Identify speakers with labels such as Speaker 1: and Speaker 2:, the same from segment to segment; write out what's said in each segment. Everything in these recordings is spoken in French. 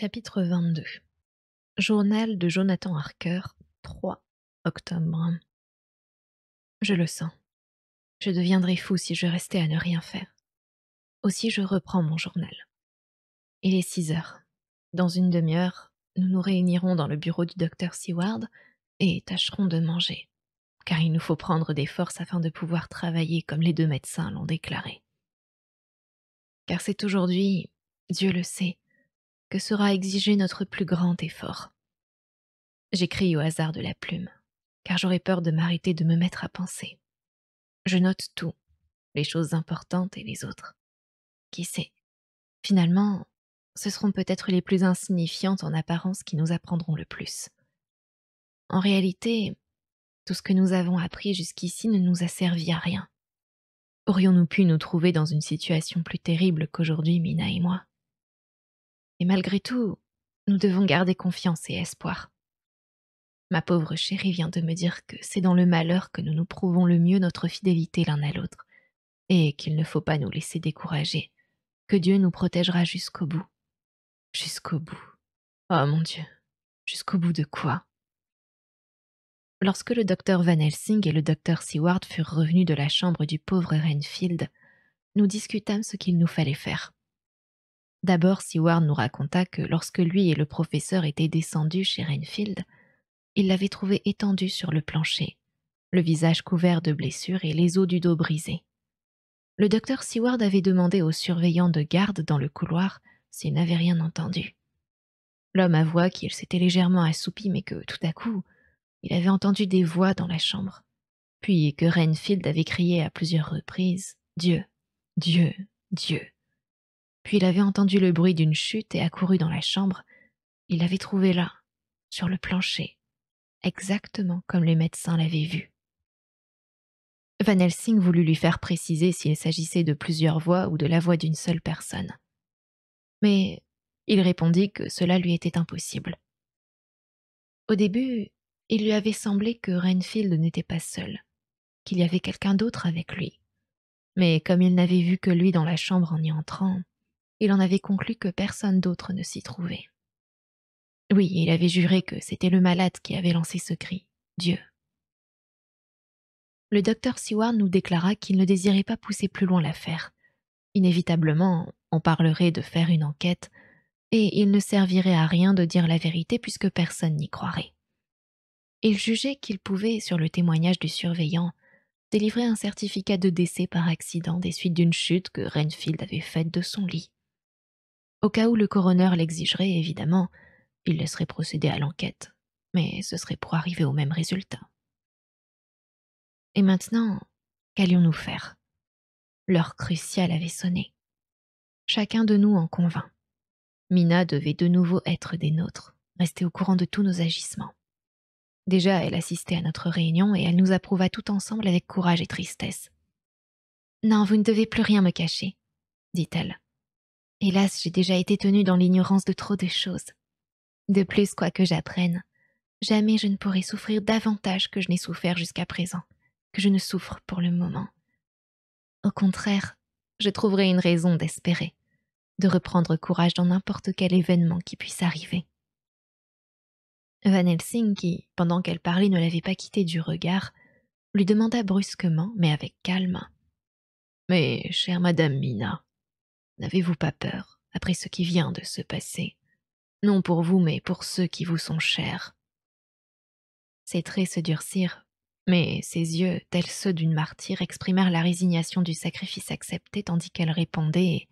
Speaker 1: Chapitre 22 Journal de Jonathan Harker, 3 octobre. Je le sens. Je deviendrais fou si je restais à ne rien faire. Aussi, je reprends mon journal. Il est six heures. Dans une demi-heure, nous nous réunirons dans le bureau du docteur Seward et tâcherons de manger, car il nous faut prendre des forces afin de pouvoir travailler comme les deux médecins l'ont déclaré. Car c'est aujourd'hui, Dieu le sait, que sera exigé notre plus grand effort. J'écris au hasard de la plume, car j'aurais peur de m'arrêter de me mettre à penser. Je note tout, les choses importantes et les autres. Qui sait Finalement, ce seront peut-être les plus insignifiantes en apparence qui nous apprendront le plus. En réalité, tout ce que nous avons appris jusqu'ici ne nous a servi à rien. Aurions-nous pu nous trouver dans une situation plus terrible qu'aujourd'hui, Mina et moi et malgré tout, nous devons garder confiance et espoir. Ma pauvre chérie vient de me dire que c'est dans le malheur que nous nous prouvons le mieux notre fidélité l'un à l'autre, et qu'il ne faut pas nous laisser décourager, que Dieu nous protégera jusqu'au bout. Jusqu'au bout. Oh mon Dieu. Jusqu'au bout de quoi Lorsque le docteur Van Helsing et le docteur Seward furent revenus de la chambre du pauvre Renfield, nous discutâmes ce qu'il nous fallait faire. D'abord, Seward nous raconta que lorsque lui et le professeur étaient descendus chez Renfield, il l'avait trouvé étendu sur le plancher, le visage couvert de blessures et les os du dos brisés. Le docteur Seward avait demandé au surveillant de garde dans le couloir s'il n'avait rien entendu. L'homme avoua qu'il s'était légèrement assoupi, mais que tout à coup, il avait entendu des voix dans la chambre, puis que Renfield avait crié à plusieurs reprises Dieu, Dieu, Dieu. Puis il avait entendu le bruit d'une chute et accouru dans la chambre. Il l'avait trouvé là, sur le plancher, exactement comme les médecins l'avaient vu. Van Helsing voulut lui faire préciser s'il s'agissait de plusieurs voix ou de la voix d'une seule personne. Mais il répondit que cela lui était impossible. Au début, il lui avait semblé que Renfield n'était pas seul, qu'il y avait quelqu'un d'autre avec lui. Mais comme il n'avait vu que lui dans la chambre en y entrant, il en avait conclu que personne d'autre ne s'y trouvait. Oui, il avait juré que c'était le malade qui avait lancé ce cri, Dieu. Le docteur Seward nous déclara qu'il ne désirait pas pousser plus loin l'affaire. Inévitablement, on parlerait de faire une enquête, et il ne servirait à rien de dire la vérité puisque personne n'y croirait. Il jugeait qu'il pouvait, sur le témoignage du surveillant, délivrer un certificat de décès par accident des suites d'une chute que Renfield avait faite de son lit. Au cas où le coroner l'exigerait, évidemment, il laisserait procéder à l'enquête, mais ce serait pour arriver au même résultat. Et maintenant, qu'allions-nous faire L'heure cruciale avait sonné. Chacun de nous en convint. Mina devait de nouveau être des nôtres, rester au courant de tous nos agissements. Déjà, elle assistait à notre réunion et elle nous approuva tout ensemble avec courage et tristesse. Non, vous ne devez plus rien me cacher, dit-elle. Hélas, j'ai déjà été tenue dans l'ignorance de trop de choses. De plus, quoi que j'apprenne, jamais je ne pourrai souffrir davantage que je n'ai souffert jusqu'à présent, que je ne souffre pour le moment. Au contraire, je trouverai une raison d'espérer, de reprendre courage dans n'importe quel événement qui puisse arriver. Van Helsing, qui, pendant qu'elle parlait, ne l'avait pas quittée du regard, lui demanda brusquement, mais avec calme Mais, chère Madame Mina, N'avez-vous pas peur, après ce qui vient de se passer Non pour vous, mais pour ceux qui vous sont chers. Ses traits se durcirent, mais ses yeux, tels ceux d'une martyre, exprimèrent la résignation du sacrifice accepté tandis qu'elle répondait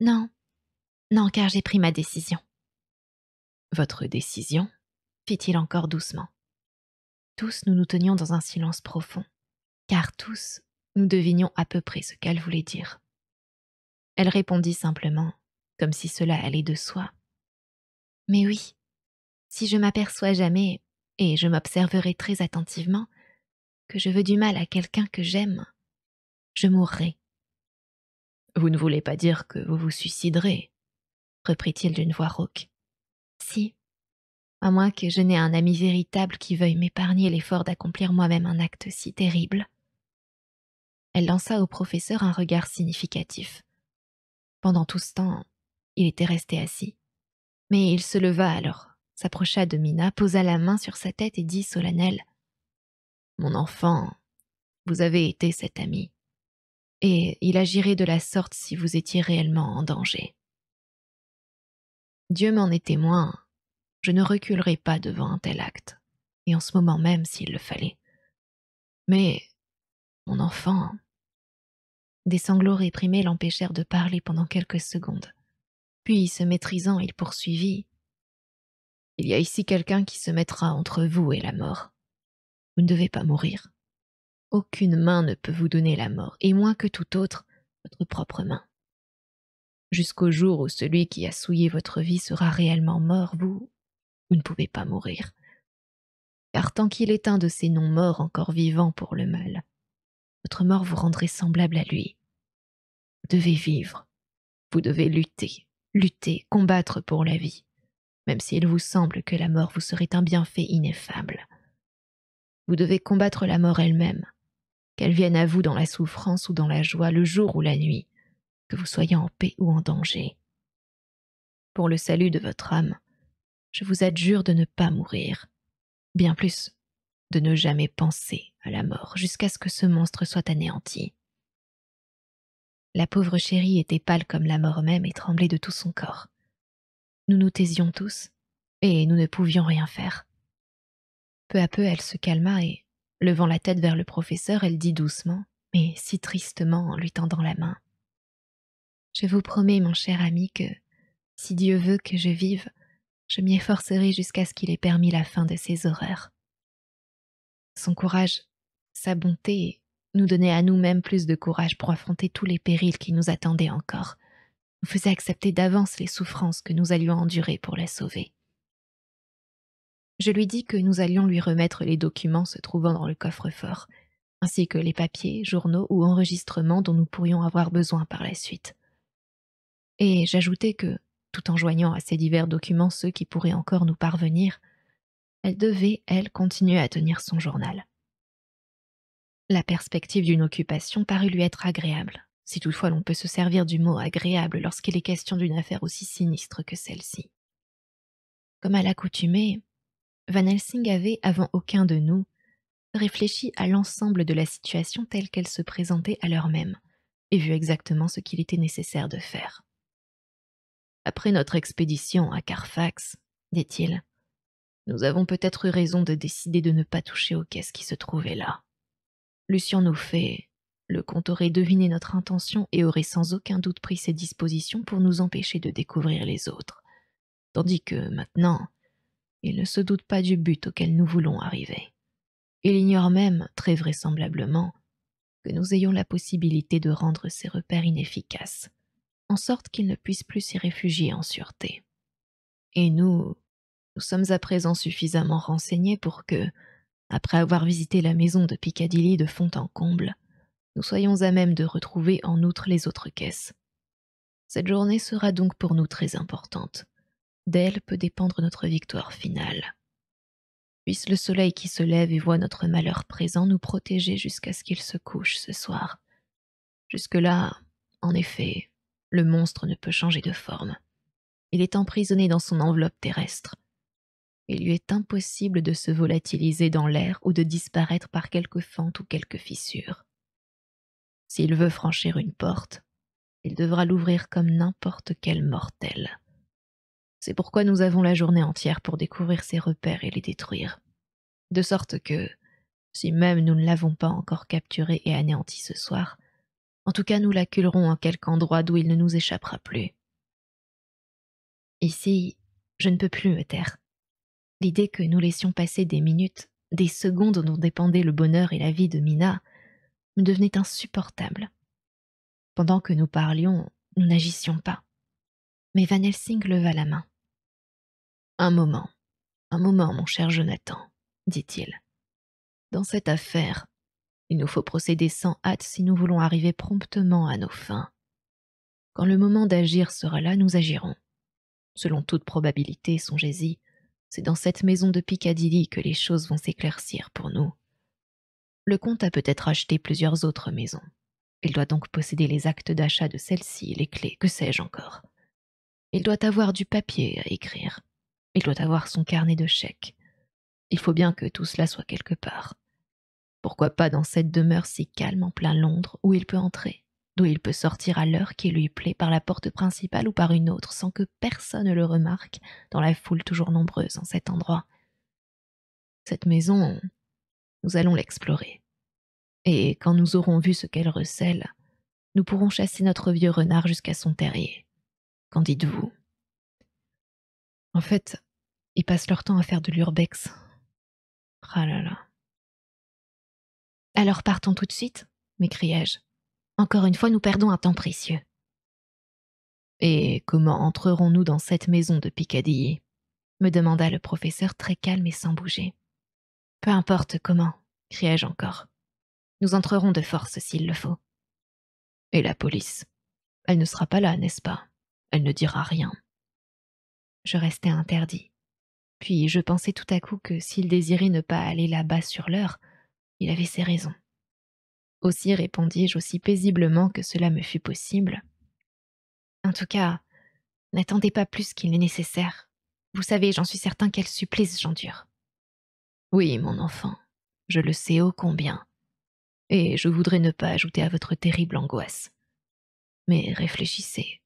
Speaker 1: Non, non, car j'ai pris ma décision. Votre décision fit-il encore doucement. Tous nous nous tenions dans un silence profond, car tous nous devinions à peu près ce qu'elle voulait dire. Elle répondit simplement, comme si cela allait de soi. Mais oui, si je m'aperçois jamais, et je m'observerai très attentivement, que je veux du mal à quelqu'un que j'aime, je mourrai. Vous ne voulez pas dire que vous vous suiciderez, reprit-il d'une voix rauque. Si, à moins que je n'aie un ami véritable qui veuille m'épargner l'effort d'accomplir moi-même un acte si terrible. Elle lança au professeur un regard significatif. Pendant tout ce temps, il était resté assis. Mais il se leva alors, s'approcha de Mina, posa la main sur sa tête et dit solennel Mon enfant, vous avez été cet ami, et il agirait de la sorte si vous étiez réellement en danger. Dieu m'en est témoin, je ne reculerai pas devant un tel acte, et en ce moment même s'il le fallait. Mais, mon enfant, des sanglots réprimés l'empêchèrent de parler pendant quelques secondes. Puis, se maîtrisant, il poursuivit. Il y a ici quelqu'un qui se mettra entre vous et la mort. Vous ne devez pas mourir. Aucune main ne peut vous donner la mort, et moins que toute autre, votre propre main. Jusqu'au jour où celui qui a souillé votre vie sera réellement mort, vous, vous ne pouvez pas mourir. Car tant qu'il est un de ces non-morts encore vivants pour le mal, votre mort vous rendrait semblable à lui. Vous devez vivre. Vous devez lutter, lutter, combattre pour la vie, même s'il vous semble que la mort vous serait un bienfait ineffable. Vous devez combattre la mort elle-même, qu'elle vienne à vous dans la souffrance ou dans la joie, le jour ou la nuit, que vous soyez en paix ou en danger. Pour le salut de votre âme, je vous adjure de ne pas mourir. Bien plus, de ne jamais penser à la mort jusqu'à ce que ce monstre soit anéanti. La pauvre chérie était pâle comme la mort même et tremblait de tout son corps. Nous nous taisions tous, et nous ne pouvions rien faire. Peu à peu, elle se calma et, levant la tête vers le professeur, elle dit doucement, mais si tristement en lui tendant la main. Je vous promets, mon cher ami, que, si Dieu veut que je vive, je m'y efforcerai jusqu'à ce qu'il ait permis la fin de ces horreurs son courage, sa bonté nous donnait à nous-mêmes plus de courage pour affronter tous les périls qui nous attendaient encore, nous faisaient accepter d'avance les souffrances que nous allions endurer pour la sauver. Je lui dis que nous allions lui remettre les documents se trouvant dans le coffre-fort, ainsi que les papiers, journaux ou enregistrements dont nous pourrions avoir besoin par la suite. Et j'ajoutai que, tout en joignant à ces divers documents ceux qui pourraient encore nous parvenir, elle devait, elle, continuer à tenir son journal. La perspective d'une occupation parut lui être agréable, si toutefois l'on peut se servir du mot agréable lorsqu'il est question d'une affaire aussi sinistre que celle-ci. Comme à l'accoutumée, Van Helsing avait, avant aucun de nous, réfléchi à l'ensemble de la situation telle qu'elle se présentait à l'heure même, et vu exactement ce qu'il était nécessaire de faire. Après notre expédition à Carfax, dit-il, nous avons peut-être eu raison de décider de ne pas toucher aux caisses qui se trouvaient là. Lucien nous fait. Le comte aurait deviné notre intention et aurait sans aucun doute pris ses dispositions pour nous empêcher de découvrir les autres. Tandis que, maintenant, il ne se doute pas du but auquel nous voulons arriver. Il ignore même, très vraisemblablement, que nous ayons la possibilité de rendre ces repères inefficaces, en sorte qu'ils ne puissent plus s'y réfugier en sûreté. Et nous, nous sommes à présent suffisamment renseignés pour que, après avoir visité la maison de Piccadilly de fond en comble, nous soyons à même de retrouver en outre les autres caisses. Cette journée sera donc pour nous très importante. D'elle peut dépendre notre victoire finale. Puisse le soleil qui se lève et voit notre malheur présent nous protéger jusqu'à ce qu'il se couche ce soir. Jusque-là, en effet, le monstre ne peut changer de forme. Il est emprisonné dans son enveloppe terrestre. Il lui est impossible de se volatiliser dans l'air ou de disparaître par quelque fente ou quelque fissure. S'il veut franchir une porte, il devra l'ouvrir comme n'importe quel mortel. C'est pourquoi nous avons la journée entière pour découvrir ses repères et les détruire. De sorte que, si même nous ne l'avons pas encore capturé et anéanti ce soir, en tout cas nous l'acculerons en quelque endroit d'où il ne nous échappera plus. Ici, je ne peux plus me taire. L'idée que nous laissions passer des minutes, des secondes dont dépendaient le bonheur et la vie de Mina, me devenait insupportable. Pendant que nous parlions, nous n'agissions pas. Mais Van Helsing leva la main. Un moment, un moment, mon cher Jonathan, dit-il. Dans cette affaire, il nous faut procéder sans hâte si nous voulons arriver promptement à nos fins. Quand le moment d'agir sera là, nous agirons. Selon toute probabilité, songez-y, c'est dans cette maison de Piccadilly que les choses vont s'éclaircir pour nous. Le comte a peut-être acheté plusieurs autres maisons. Il doit donc posséder les actes d'achat de celle-ci, les clés, que sais-je encore. Il doit avoir du papier à écrire. Il doit avoir son carnet de chèques. Il faut bien que tout cela soit quelque part. Pourquoi pas dans cette demeure si calme en plein Londres où il peut entrer d'où il peut sortir à l'heure qui lui plaît par la porte principale ou par une autre, sans que personne le remarque dans la foule toujours nombreuse en cet endroit. Cette maison, nous allons l'explorer. Et quand nous aurons vu ce qu'elle recèle, nous pourrons chasser notre vieux renard jusqu'à son terrier. Qu'en dites-vous En fait, ils passent leur temps à faire de l'urbex. Ah là là. Alors partons tout de suite, m'écriai-je. Encore une fois, nous perdons un temps précieux. Et comment entrerons-nous dans cette maison de Piccadilly me demanda le professeur très calme et sans bouger. Peu importe comment, criai-je encore. Nous entrerons de force s'il le faut. Et la police Elle ne sera pas là, n'est-ce pas Elle ne dira rien. Je restai interdit. Puis je pensai tout à coup que s'il désirait ne pas aller là-bas sur l'heure, il avait ses raisons. Aussi répondis-je aussi paisiblement que cela me fut possible. En tout cas, n'attendez pas plus qu'il n'est nécessaire. Vous savez, j'en suis certain quel supplice j'endure. Oui, mon enfant, je le sais ô combien. Et je voudrais ne pas ajouter à votre terrible angoisse. Mais réfléchissez.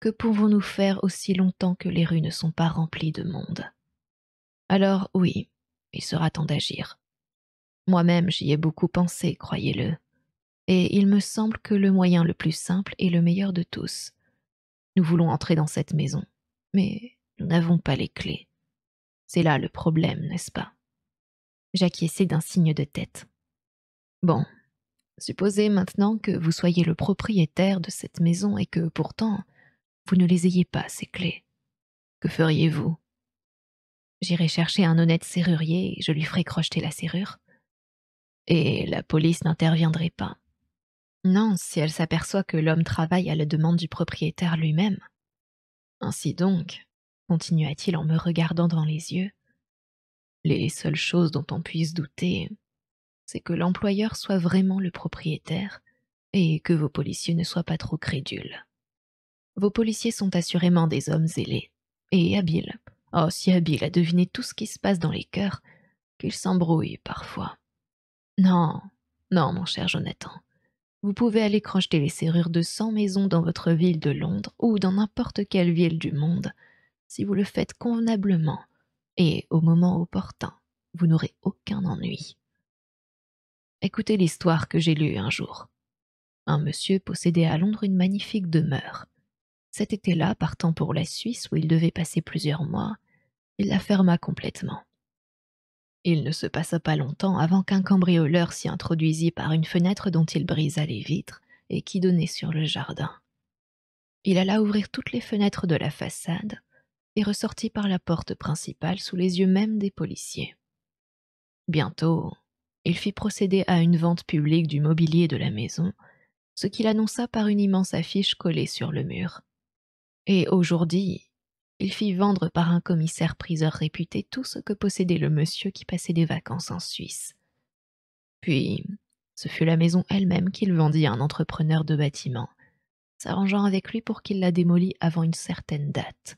Speaker 1: Que pouvons-nous faire aussi longtemps que les rues ne sont pas remplies de monde Alors oui, il sera temps d'agir. Moi-même j'y ai beaucoup pensé, croyez-le, et il me semble que le moyen le plus simple est le meilleur de tous. Nous voulons entrer dans cette maison, mais nous n'avons pas les clés. C'est là le problème, n'est-ce pas J'acquiesçai d'un signe de tête. Bon, supposez maintenant que vous soyez le propriétaire de cette maison et que pourtant vous ne les ayez pas, ces clés. Que feriez-vous J'irai chercher un honnête serrurier et je lui ferai crocheter la serrure. Et la police n'interviendrait pas. Non, si elle s'aperçoit que l'homme travaille à la demande du propriétaire lui-même. Ainsi donc, continua-t-il en me regardant dans les yeux, les seules choses dont on puisse douter, c'est que l'employeur soit vraiment le propriétaire et que vos policiers ne soient pas trop crédules. Vos policiers sont assurément des hommes zélés et habiles, oh si habiles à deviner tout ce qui se passe dans les cœurs qu'ils s'embrouillent parfois. Non, non, mon cher Jonathan. Vous pouvez aller crocheter les serrures de cent maisons dans votre ville de Londres ou dans n'importe quelle ville du monde. Si vous le faites convenablement et au moment opportun, vous n'aurez aucun ennui. Écoutez l'histoire que j'ai lue un jour. Un monsieur possédait à Londres une magnifique demeure. Cet été-là, partant pour la Suisse où il devait passer plusieurs mois, il la ferma complètement. Il ne se passa pas longtemps avant qu'un cambrioleur s'y introduisit par une fenêtre dont il brisa les vitres et qui donnait sur le jardin. Il alla ouvrir toutes les fenêtres de la façade et ressortit par la porte principale sous les yeux même des policiers. Bientôt, il fit procéder à une vente publique du mobilier de la maison, ce qu'il annonça par une immense affiche collée sur le mur. Et aujourd'hui, il fit vendre par un commissaire-priseur réputé tout ce que possédait le monsieur qui passait des vacances en Suisse. Puis, ce fut la maison elle-même qu'il vendit à un entrepreneur de bâtiment, s'arrangeant avec lui pour qu'il la démolît avant une certaine date.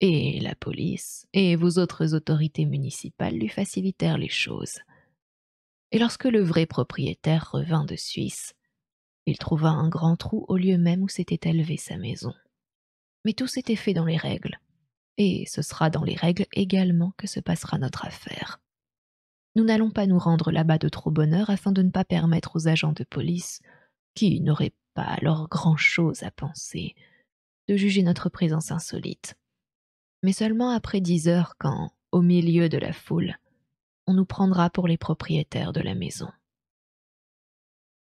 Speaker 1: Et la police et vos autres autorités municipales lui facilitèrent les choses. Et lorsque le vrai propriétaire revint de Suisse, il trouva un grand trou au lieu même où s'était élevée sa maison. Mais tout s'était fait dans les règles. Et ce sera dans les règles également que se passera notre affaire. Nous n'allons pas nous rendre là-bas de trop bonne heure afin de ne pas permettre aux agents de police, qui n'auraient pas alors grand-chose à penser, de juger notre présence insolite. Mais seulement après dix heures quand, au milieu de la foule, on nous prendra pour les propriétaires de la maison.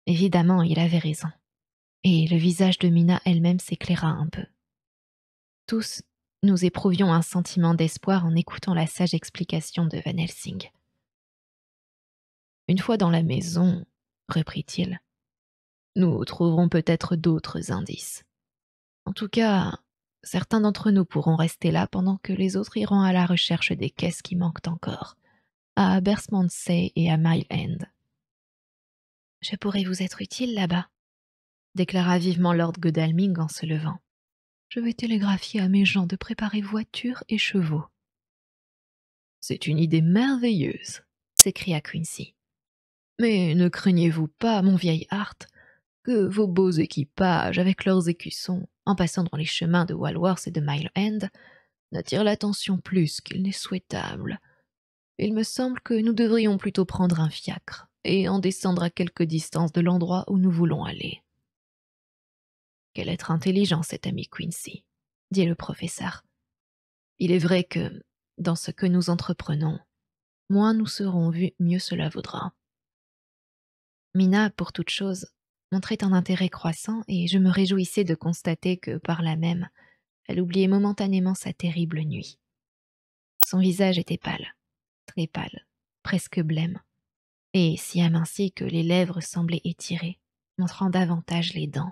Speaker 1: Évidemment, il avait raison. Et le visage de Mina elle-même s'éclaira un peu. Tous, nous éprouvions un sentiment d'espoir en écoutant la sage explication de Van Helsing. Une fois dans la maison, reprit-il, nous trouverons peut-être d'autres indices. En tout cas, certains d'entre nous pourront rester là pendant que les autres iront à la recherche des caisses qui manquent encore, à Bersmondsey et à Mile End. Je pourrais vous être utile là-bas, déclara vivement Lord Godalming en se levant je vais télégraphier à mes gens de préparer voitures et chevaux. C'est une idée merveilleuse, s'écria Quincy. Mais ne craignez-vous pas, mon vieil Hart, que vos beaux équipages, avec leurs écussons, en passant dans les chemins de Walworth et de Mile End, n'attirent l'attention plus qu'il n'est souhaitable. Il me semble que nous devrions plutôt prendre un fiacre et en descendre à quelque distance de l'endroit où nous voulons aller. Quel être intelligent, cet ami Quincy, dit le professeur. Il est vrai que, dans ce que nous entreprenons, moins nous serons vus, mieux cela vaudra. Mina, pour toute chose, montrait un intérêt croissant et je me réjouissais de constater que, par là même, elle oubliait momentanément sa terrible nuit. Son visage était pâle, très pâle, presque blême, et si aminci que les lèvres semblaient étirées, montrant davantage les dents.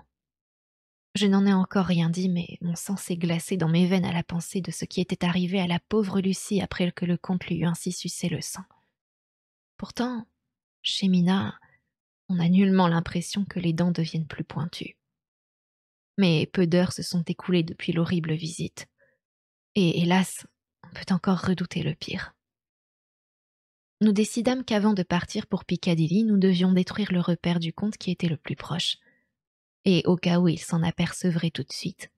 Speaker 1: Je n'en ai encore rien dit, mais mon sang s'est glacé dans mes veines à la pensée de ce qui était arrivé à la pauvre Lucie après que le comte lui eut ainsi sucé le sang. Pourtant, chez Mina, on a nullement l'impression que les dents deviennent plus pointues. Mais peu d'heures se sont écoulées depuis l'horrible visite. Et hélas, on peut encore redouter le pire. Nous décidâmes qu'avant de partir pour Piccadilly, nous devions détruire le repère du comte qui était le plus proche et au cas où il s'en apercevrait tout de suite,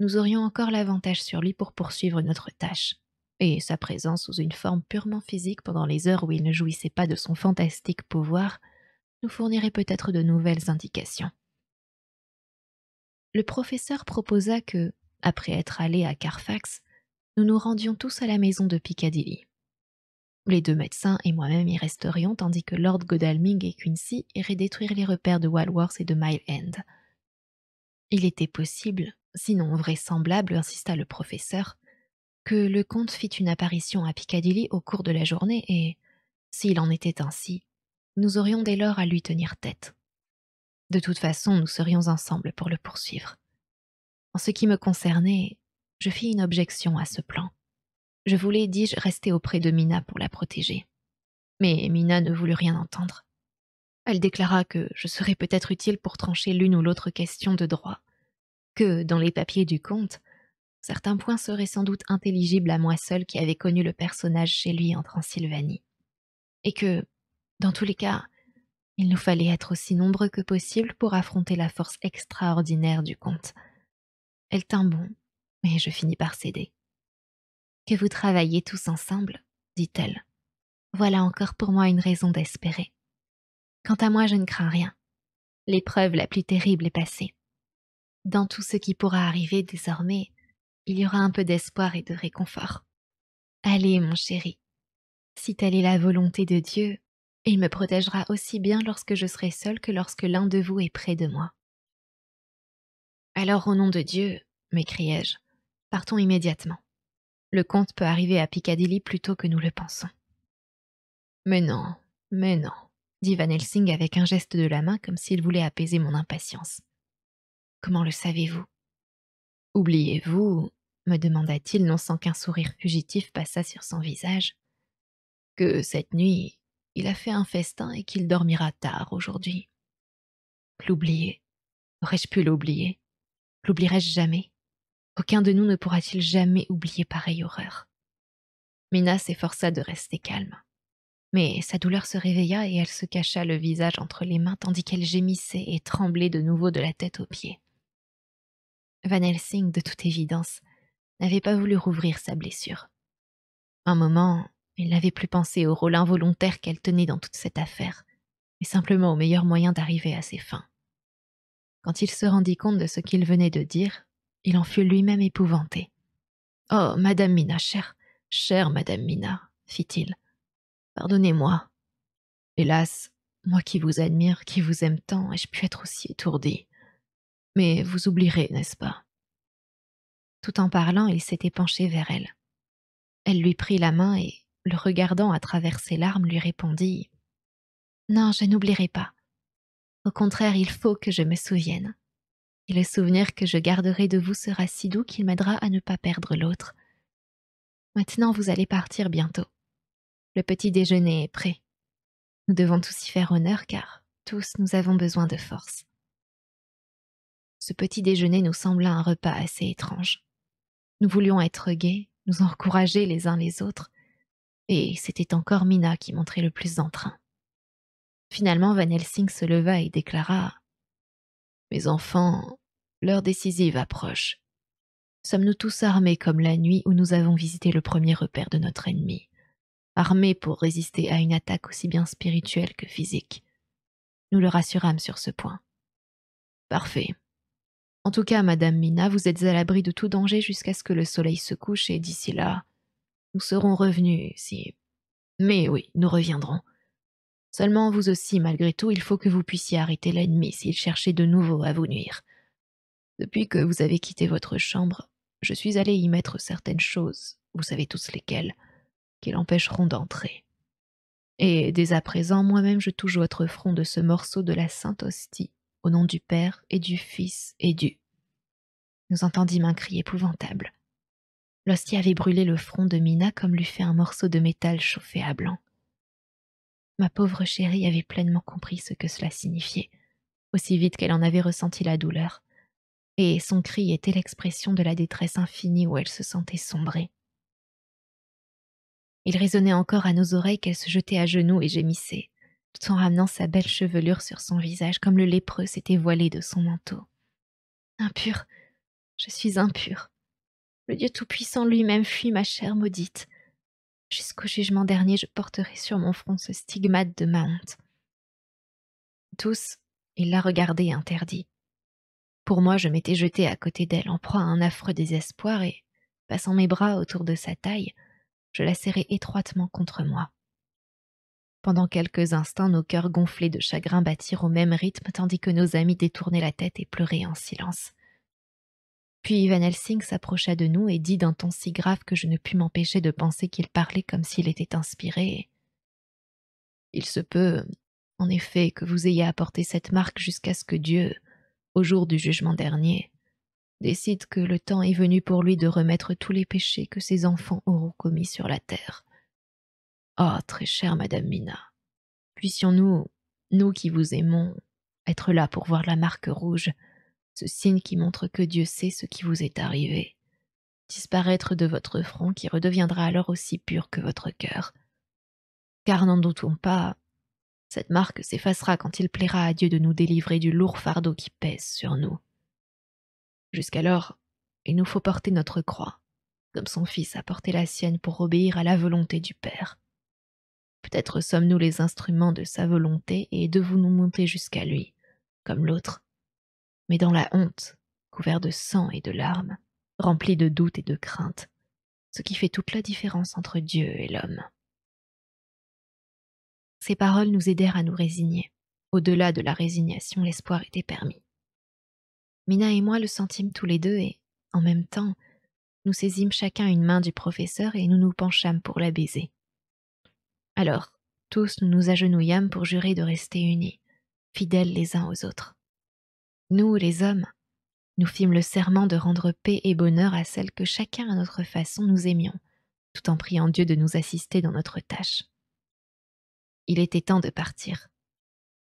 Speaker 1: nous aurions encore l'avantage sur lui pour poursuivre notre tâche, et sa présence sous une forme purement physique pendant les heures où il ne jouissait pas de son fantastique pouvoir nous fournirait peut-être de nouvelles indications. Le professeur proposa que, après être allé à Carfax, nous nous rendions tous à la maison de Piccadilly. Les deux médecins et moi-même y resterions tandis que Lord Godalming et Quincy iraient détruire les repères de Walworth et de Mile End il était possible, sinon vraisemblable, insista le professeur, que le comte fît une apparition à Piccadilly au cours de la journée et, s'il en était ainsi, nous aurions dès lors à lui tenir tête. De toute façon, nous serions ensemble pour le poursuivre. En ce qui me concernait, je fis une objection à ce plan. Je voulais, dis-je, rester auprès de Mina pour la protéger. Mais Mina ne voulut rien entendre elle déclara que je serais peut-être utile pour trancher l'une ou l'autre question de droit, que, dans les papiers du comte, certains points seraient sans doute intelligibles à moi seul qui avais connu le personnage chez lui en Transylvanie, et que, dans tous les cas, il nous fallait être aussi nombreux que possible pour affronter la force extraordinaire du comte. Elle tint bon, mais je finis par céder. Que vous travaillez tous ensemble, dit-elle. Voilà encore pour moi une raison d'espérer. Quant à moi, je ne crains rien. L'épreuve la plus terrible est passée. Dans tout ce qui pourra arriver désormais, il y aura un peu d'espoir et de réconfort. Allez, mon chéri. Si telle est la volonté de Dieu, il me protégera aussi bien lorsque je serai seul que lorsque l'un de vous est près de moi. Alors, au nom de Dieu, m'écriai-je, partons immédiatement. Le comte peut arriver à Piccadilly plus tôt que nous le pensons. Mais non, mais non, dit Van Helsing avec un geste de la main comme s'il voulait apaiser mon impatience. Comment le savez-vous Oubliez-vous, me demanda-t-il non sans qu'un sourire fugitif passât sur son visage, que cette nuit, il a fait un festin et qu'il dormira tard aujourd'hui. L'oublier Aurais-je pu l'oublier L'oublierai-je jamais Aucun de nous ne pourra-t-il jamais oublier pareille horreur Mina s'efforça de rester calme. Mais sa douleur se réveilla et elle se cacha le visage entre les mains tandis qu'elle gémissait et tremblait de nouveau de la tête aux pieds. Van Helsing, de toute évidence, n'avait pas voulu rouvrir sa blessure. Un moment, il n'avait plus pensé au rôle involontaire qu'elle tenait dans toute cette affaire, mais simplement au meilleur moyen d'arriver à ses fins. Quand il se rendit compte de ce qu'il venait de dire, il en fut lui-même épouvanté. Oh, Madame Mina, chère, chère Madame Mina, fit-il, Pardonnez-moi. Hélas, moi qui vous admire, qui vous aime tant, ai-je pu être aussi étourdi. Mais vous oublierez, n'est-ce pas Tout en parlant, il s'était penché vers elle. Elle lui prit la main et, le regardant à travers ses larmes, lui répondit Non, je n'oublierai pas. Au contraire, il faut que je me souvienne. Et le souvenir que je garderai de vous sera si doux qu'il m'aidera à ne pas perdre l'autre. Maintenant, vous allez partir bientôt. Le petit déjeuner est prêt. Nous devons tous y faire honneur car tous nous avons besoin de force. Ce petit déjeuner nous sembla un repas assez étrange. Nous voulions être gais, nous encourager les uns les autres, et c'était encore Mina qui montrait le plus d'entrain. Finalement, Van Helsing se leva et déclara Mes enfants, l'heure décisive approche. Sommes-nous tous armés comme la nuit où nous avons visité le premier repère de notre ennemi armés pour résister à une attaque aussi bien spirituelle que physique. Nous le rassurâmes sur ce point. Parfait. En tout cas, Madame Mina, vous êtes à l'abri de tout danger jusqu'à ce que le soleil se couche et d'ici là, nous serons revenus si. Mais oui, nous reviendrons. Seulement, vous aussi, malgré tout, il faut que vous puissiez arrêter l'ennemi s'il cherchait de nouveau à vous nuire. Depuis que vous avez quitté votre chambre, je suis allée y mettre certaines choses, vous savez tous lesquelles qui l'empêcheront d'entrer. Et dès à présent, moi-même, je touche votre front de ce morceau de la sainte hostie, au nom du Père et du Fils et du. Nous entendîmes un cri épouvantable. L'hostie avait brûlé le front de Mina comme l'eût fait un morceau de métal chauffé à blanc. Ma pauvre chérie avait pleinement compris ce que cela signifiait, aussi vite qu'elle en avait ressenti la douleur, et son cri était l'expression de la détresse infinie où elle se sentait sombrée. Il résonnait encore à nos oreilles qu'elle se jetait à genoux et gémissait, tout en ramenant sa belle chevelure sur son visage comme le lépreux s'était voilé de son manteau. Impur, je suis impur. Le Dieu Tout-Puissant lui-même fuit ma chair maudite. Jusqu'au jugement dernier, je porterai sur mon front ce stigmate de ma honte. Tous, ils la regardaient interdit. Pour moi, je m'étais jeté à côté d'elle en proie à un affreux désespoir et, passant mes bras autour de sa taille, je la serrai étroitement contre moi. Pendant quelques instants, nos cœurs gonflés de chagrin battirent au même rythme tandis que nos amis détournaient la tête et pleuraient en silence. Puis Van Helsing s'approcha de nous et dit d'un ton si grave que je ne pus m'empêcher de penser qu'il parlait comme s'il était inspiré. Il se peut, en effet, que vous ayez apporté cette marque jusqu'à ce que Dieu, au jour du jugement dernier, décide que le temps est venu pour lui de remettre tous les péchés que ses enfants auront commis sur la terre. Oh, très chère Madame Mina, puissions-nous, nous qui vous aimons, être là pour voir la marque rouge, ce signe qui montre que Dieu sait ce qui vous est arrivé, disparaître de votre front qui redeviendra alors aussi pur que votre cœur. Car n'en doutons pas, cette marque s'effacera quand il plaira à Dieu de nous délivrer du lourd fardeau qui pèse sur nous. Jusqu'alors, il nous faut porter notre croix, comme son Fils a porté la sienne pour obéir à la volonté du Père. Peut-être sommes-nous les instruments de sa volonté et devons-nous monter jusqu'à lui, comme l'autre, mais dans la honte, couvert de sang et de larmes, rempli de doutes et de craintes, ce qui fait toute la différence entre Dieu et l'homme. Ces paroles nous aidèrent à nous résigner. Au-delà de la résignation, l'espoir était permis. Mina et moi le sentîmes tous les deux et, en même temps, nous saisîmes chacun une main du professeur et nous nous penchâmes pour la baiser. Alors, tous nous nous agenouillâmes pour jurer de rester unis, fidèles les uns aux autres. Nous, les hommes, nous fîmes le serment de rendre paix et bonheur à celle que chacun à notre façon nous aimions, tout en priant Dieu de nous assister dans notre tâche. Il était temps de partir.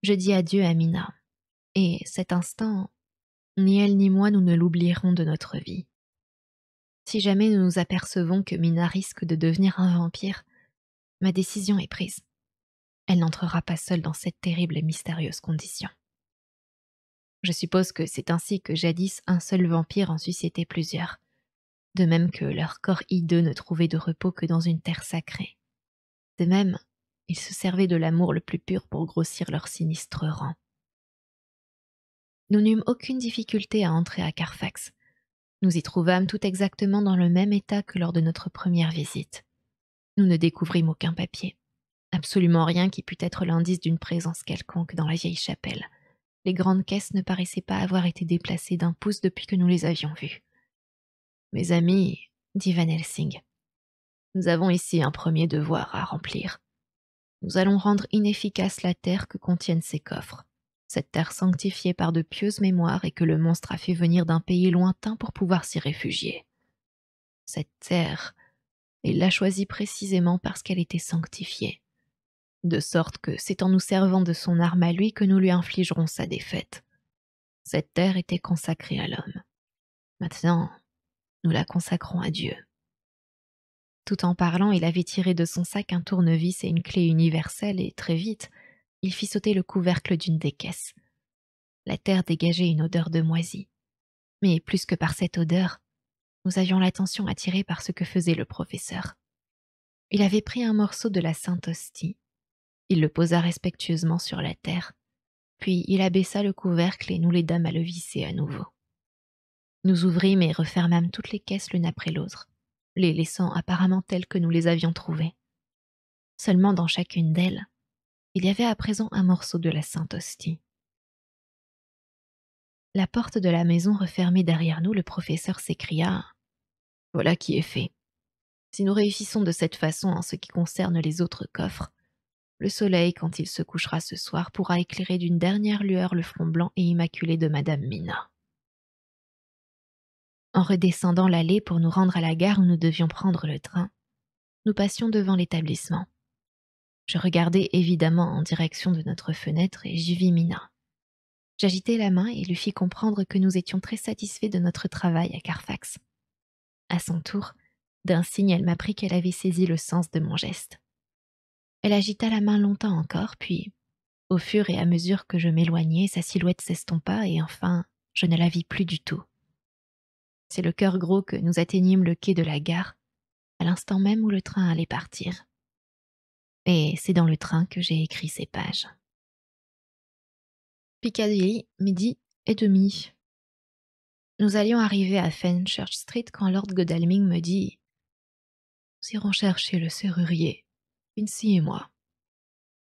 Speaker 1: Je dis adieu à Mina, et cet instant ni elle ni moi nous ne l'oublierons de notre vie. Si jamais nous nous apercevons que Mina risque de devenir un vampire, ma décision est prise. Elle n'entrera pas seule dans cette terrible et mystérieuse condition. Je suppose que c'est ainsi que jadis un seul vampire en suscitait plusieurs, de même que leur corps hideux ne trouvait de repos que dans une terre sacrée. De même, ils se servaient de l'amour le plus pur pour grossir leur sinistre rang nous n'eûmes aucune difficulté à entrer à Carfax. Nous y trouvâmes tout exactement dans le même état que lors de notre première visite. Nous ne découvrîmes aucun papier, absolument rien qui pût être l'indice d'une présence quelconque dans la vieille chapelle. Les grandes caisses ne paraissaient pas avoir été déplacées d'un pouce depuis que nous les avions vues. Mes amis, dit Van Helsing, nous avons ici un premier devoir à remplir. Nous allons rendre inefficace la terre que contiennent ces coffres cette terre sanctifiée par de pieuses mémoires et que le monstre a fait venir d'un pays lointain pour pouvoir s'y réfugier. Cette terre, il l'a choisie précisément parce qu'elle était sanctifiée. De sorte que c'est en nous servant de son arme à lui que nous lui infligerons sa défaite. Cette terre était consacrée à l'homme. Maintenant, nous la consacrons à Dieu. Tout en parlant, il avait tiré de son sac un tournevis et une clé universelle, et très vite, il fit sauter le couvercle d'une des caisses. La terre dégageait une odeur de moisie. Mais plus que par cette odeur, nous avions l'attention attirée par ce que faisait le professeur. Il avait pris un morceau de la sainte hostie. Il le posa respectueusement sur la terre. Puis il abaissa le couvercle et nous l'aidâmes à le visser à nouveau. Nous ouvrîmes et refermâmes toutes les caisses l'une après l'autre, les laissant apparemment telles que nous les avions trouvées. Seulement dans chacune d'elles, il y avait à présent un morceau de la sainte hostie. La porte de la maison refermée derrière nous, le professeur s'écria Voilà qui est fait. Si nous réussissons de cette façon en ce qui concerne les autres coffres, le soleil, quand il se couchera ce soir, pourra éclairer d'une dernière lueur le front blanc et immaculé de Madame Mina. En redescendant l'allée pour nous rendre à la gare où nous devions prendre le train, nous passions devant l'établissement. Je regardai évidemment en direction de notre fenêtre et j'y vis Mina. J'agitai la main et lui fis comprendre que nous étions très satisfaits de notre travail à Carfax. À son tour, d'un signe, elle m'apprit qu'elle avait saisi le sens de mon geste. Elle agita la main longtemps encore, puis, au fur et à mesure que je m'éloignais, sa silhouette s'estompa et enfin, je ne la vis plus du tout. C'est le cœur gros que nous atteignîmes le quai de la gare, à l'instant même où le train allait partir. Et c'est dans le train que j'ai écrit ces pages. Piccadilly, midi et demi. Nous allions arriver à Fenchurch Street quand Lord Godalming me dit Nous irons chercher le serrurier, Vinci et moi.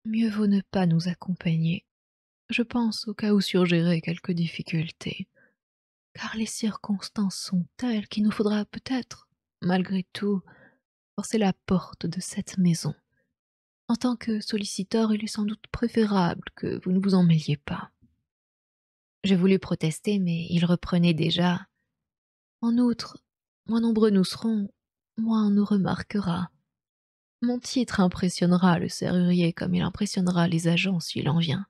Speaker 1: Mieux vaut ne pas nous accompagner. Je pense au cas où surgirait quelques difficultés, car les circonstances sont telles qu'il nous faudra peut-être, malgré tout, forcer la porte de cette maison. En tant que solliciteur, il est sans doute préférable que vous ne vous en mêliez pas. Je voulus protester, mais il reprenait déjà. En outre, moins nombreux nous serons, moins on nous remarquera. Mon titre impressionnera le serrurier comme il impressionnera les agents s'il en vient.